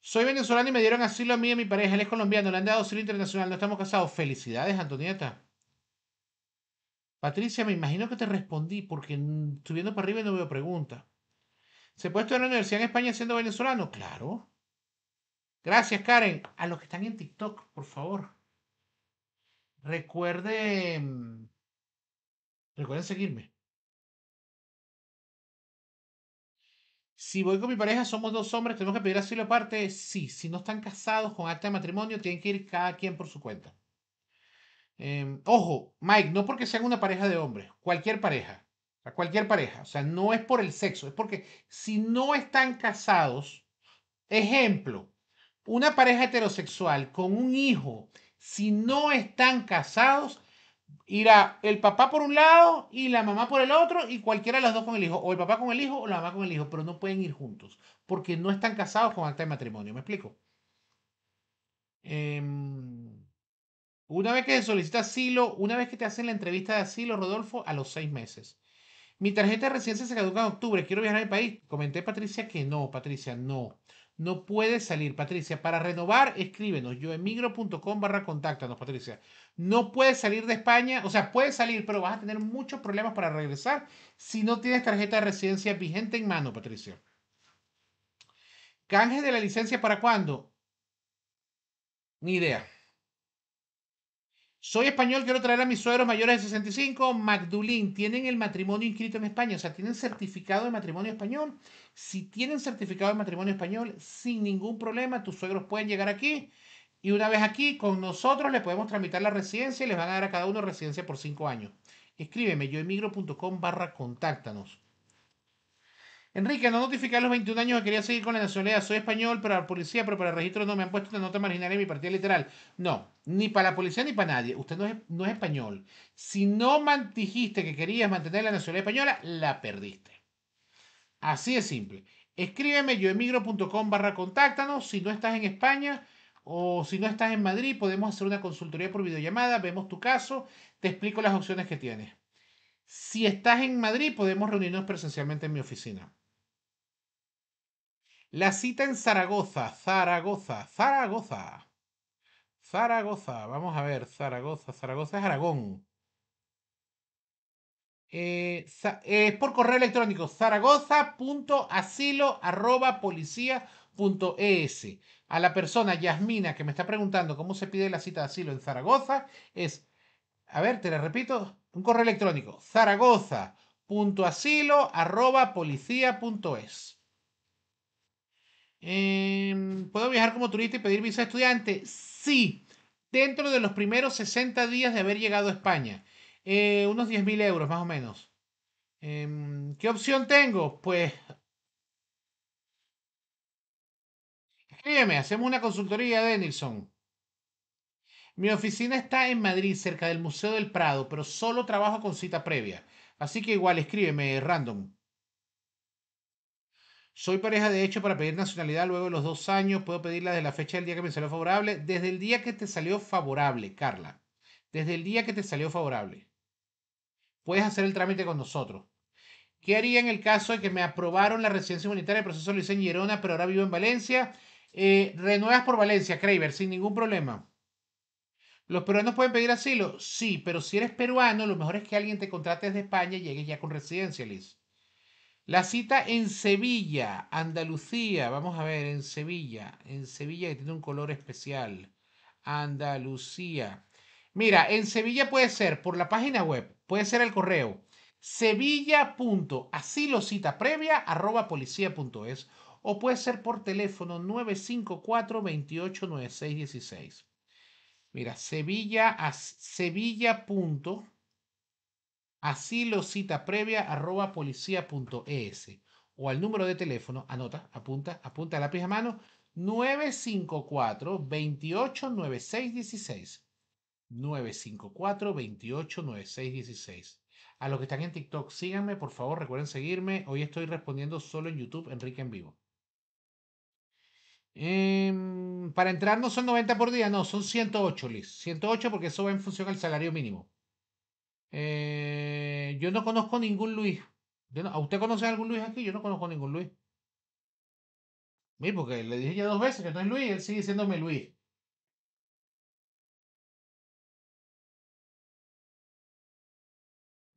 Soy venezolano y me dieron asilo a mí y a mi pareja. Él es colombiano, le han dado asilo internacional, no estamos casados. Felicidades, Antonieta. Patricia, me imagino que te respondí porque estuviendo para arriba y no veo preguntas. ¿Se puede estudiar en la universidad en España siendo venezolano? Claro. Gracias, Karen. A los que están en TikTok, por favor. Recuerden mm, Recuerden seguirme. Si voy con mi pareja, somos dos hombres, tenemos que pedir asilo aparte. Sí, si no están casados con acta de matrimonio, tienen que ir cada quien por su cuenta. Em, ojo, Mike, no porque sean una pareja de hombres, cualquier pareja. cualquier pareja. O sea, no es por el sexo, es porque si no están casados, ejemplo, una pareja heterosexual con un hijo, si no están casados, irá el papá por un lado y la mamá por el otro y cualquiera de las dos con el hijo, o el papá con el hijo o la mamá con el hijo, pero no pueden ir juntos porque no están casados con acta de matrimonio, ¿me explico? Em, una vez que solicitas solicita asilo, una vez que te hacen la entrevista de asilo, Rodolfo, a los seis meses. Mi tarjeta de residencia se caduca en octubre. Quiero viajar al país. Comenté Patricia que no, Patricia, no. No puedes salir, Patricia. Para renovar, escríbenos. Yoemigro.com barra contáctanos, Patricia. No puedes salir de España. O sea, puedes salir, pero vas a tener muchos problemas para regresar si no tienes tarjeta de residencia vigente en mano, Patricia. ¿Canje de la licencia para cuándo? Ni idea. Soy español, quiero traer a mis suegros mayores de 65. Magdulín, ¿tienen el matrimonio inscrito en España? O sea, ¿tienen certificado de matrimonio español? Si tienen certificado de matrimonio español, sin ningún problema, tus suegros pueden llegar aquí. Y una vez aquí, con nosotros, les podemos tramitar la residencia y les van a dar a cada uno residencia por cinco años. Escríbeme, yoemigro.com barra contáctanos. Enrique, no notificar los 21 años que quería seguir con la nacionalidad. Soy español, pero la policía, pero para el registro no me han puesto una nota marginal en mi partida literal. No, ni para la policía ni para nadie. Usted no es, no es español. Si no dijiste que querías mantener la nacionalidad española, la perdiste. Así de simple. Escríbeme yoemigro.com barra contáctanos. Si no estás en España o si no estás en Madrid, podemos hacer una consultoría por videollamada. Vemos tu caso, te explico las opciones que tienes. Si estás en Madrid, podemos reunirnos presencialmente en mi oficina. La cita en Zaragoza, Zaragoza, Zaragoza. Zaragoza, vamos a ver, Zaragoza, Zaragoza es Aragón. Eh, es por correo electrónico, zaragoza.asilo.policía.es. A la persona, Yasmina, que me está preguntando cómo se pide la cita de asilo en Zaragoza, es, a ver, te la repito, un correo electrónico, zaragoza.asilo.policía.es. Em, ¿Puedo viajar como turista y pedir visa de estudiante? Sí, dentro de los primeros 60 días de haber llegado a España. Eh, unos 10.000 euros más o menos. Em, ¿Qué opción tengo? Pues... Escríbeme, hacemos una consultoría, Denilson. Mi oficina está en Madrid, cerca del Museo del Prado, pero solo trabajo con cita previa. Así que igual escríbeme, random. Soy pareja de hecho para pedir nacionalidad luego de los dos años. Puedo pedirla desde la fecha del día que me salió favorable. Desde el día que te salió favorable, Carla. Desde el día que te salió favorable. Puedes hacer el trámite con nosotros. ¿Qué haría en el caso de que me aprobaron la residencia humanitaria? El proceso Luis en pero ahora vivo en Valencia. Eh, renuevas por Valencia, Kramer, sin ningún problema. ¿Los peruanos pueden pedir asilo? Sí, pero si eres peruano, lo mejor es que alguien te contrate desde España y llegues ya con residencia, Liz. La cita en Sevilla, Andalucía. Vamos a ver, en Sevilla. En Sevilla que tiene un color especial. Andalucía. Mira, en Sevilla puede ser por la página web, puede ser el correo lo cita previa arroba policía.es o puede ser por teléfono 954 289616 Mira, sevilla, a sevilla Así lo cita previa arroba policía.es o al número de teléfono, anota, apunta, apunta lápiz a mano, 954-289616. 954-289616. A los que están en TikTok, síganme, por favor, recuerden seguirme. Hoy estoy respondiendo solo en YouTube, Enrique en vivo. Em, para entrar no son 90 por día, no, son 108, Liz. 108 porque eso va en función al salario mínimo. Eh, yo no conozco ningún Luis. ¿A usted conoce algún Luis aquí? Yo no conozco ningún Luis. Mire, porque le dije ya dos veces que no es Luis, él sigue diciéndome Luis.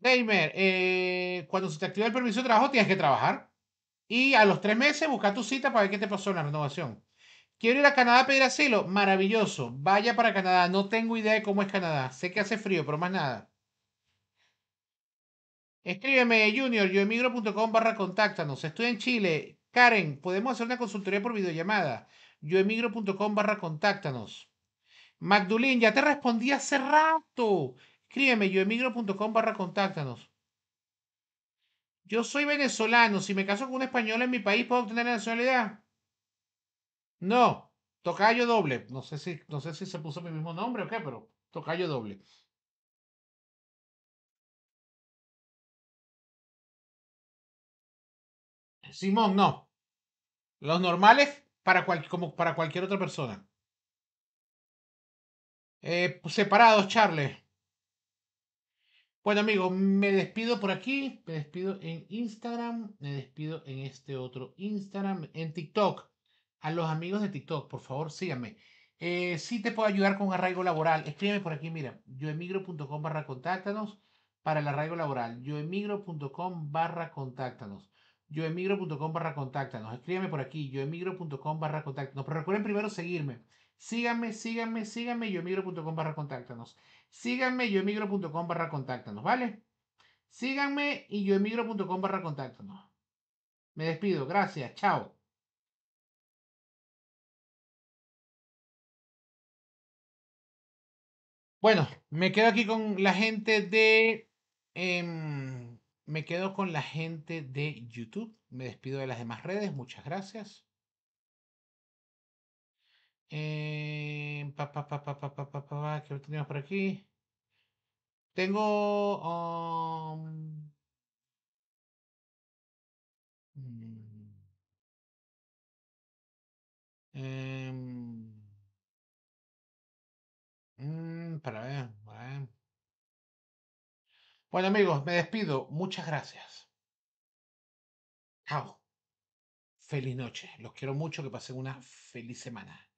Gamer, eh, cuando se te activa el permiso de trabajo tienes que trabajar. Y a los tres meses busca tu cita para ver qué te pasó en la renovación. Quiero ir a Canadá a pedir asilo. Maravilloso. Vaya para Canadá. No tengo idea de cómo es Canadá. Sé que hace frío, pero más nada. Escríbeme junior, yoemigro.com barra contáctanos. Estoy en Chile. Karen, podemos hacer una consultoría por videollamada. Yoemigro.com barra contáctanos. Magdulín, ya te respondí hace rato. Escríbeme yoemigro.com barra contáctanos. Yo soy venezolano. Si me caso con un español en mi país, ¿puedo obtener la nacionalidad? No. Tocayo doble. No sé si, no sé si se puso mi mismo nombre o qué, pero tocayo doble. Simón, no. Los normales para como para cualquier otra persona. Eh, pues separados, Charles. Bueno, amigo, me despido por aquí. Me despido en Instagram. Me despido en este otro Instagram. En TikTok. A los amigos de TikTok, por favor, síganme. Eh, si te puedo ayudar con arraigo laboral, escríbeme por aquí, mira, yoemigro.com barra contáctanos para el arraigo laboral. Yoemigro.com barra contáctanos yoemigro.com barra contáctanos. Escríbeme por aquí, yoemigro.com barra contáctanos. Pero recuerden primero seguirme. Síganme, síganme, síganme, yoemigro.com barra contáctanos. Síganme, yoemigro.com barra contáctanos, ¿vale? Síganme y yoemigro.com barra contáctanos. Me despido, gracias, chao. Bueno, me quedo aquí con la gente de... Em, me quedo con la gente de YouTube. Me despido de las demás redes. Muchas gracias. Eh, pa, pa, pa, pa ¿Qué tenemos por aquí? Tengo... Um, mm, em, mm, para ver. Bueno amigos, me despido. Muchas gracias. Chao. Feliz noche. Los quiero mucho. Que pasen una feliz semana.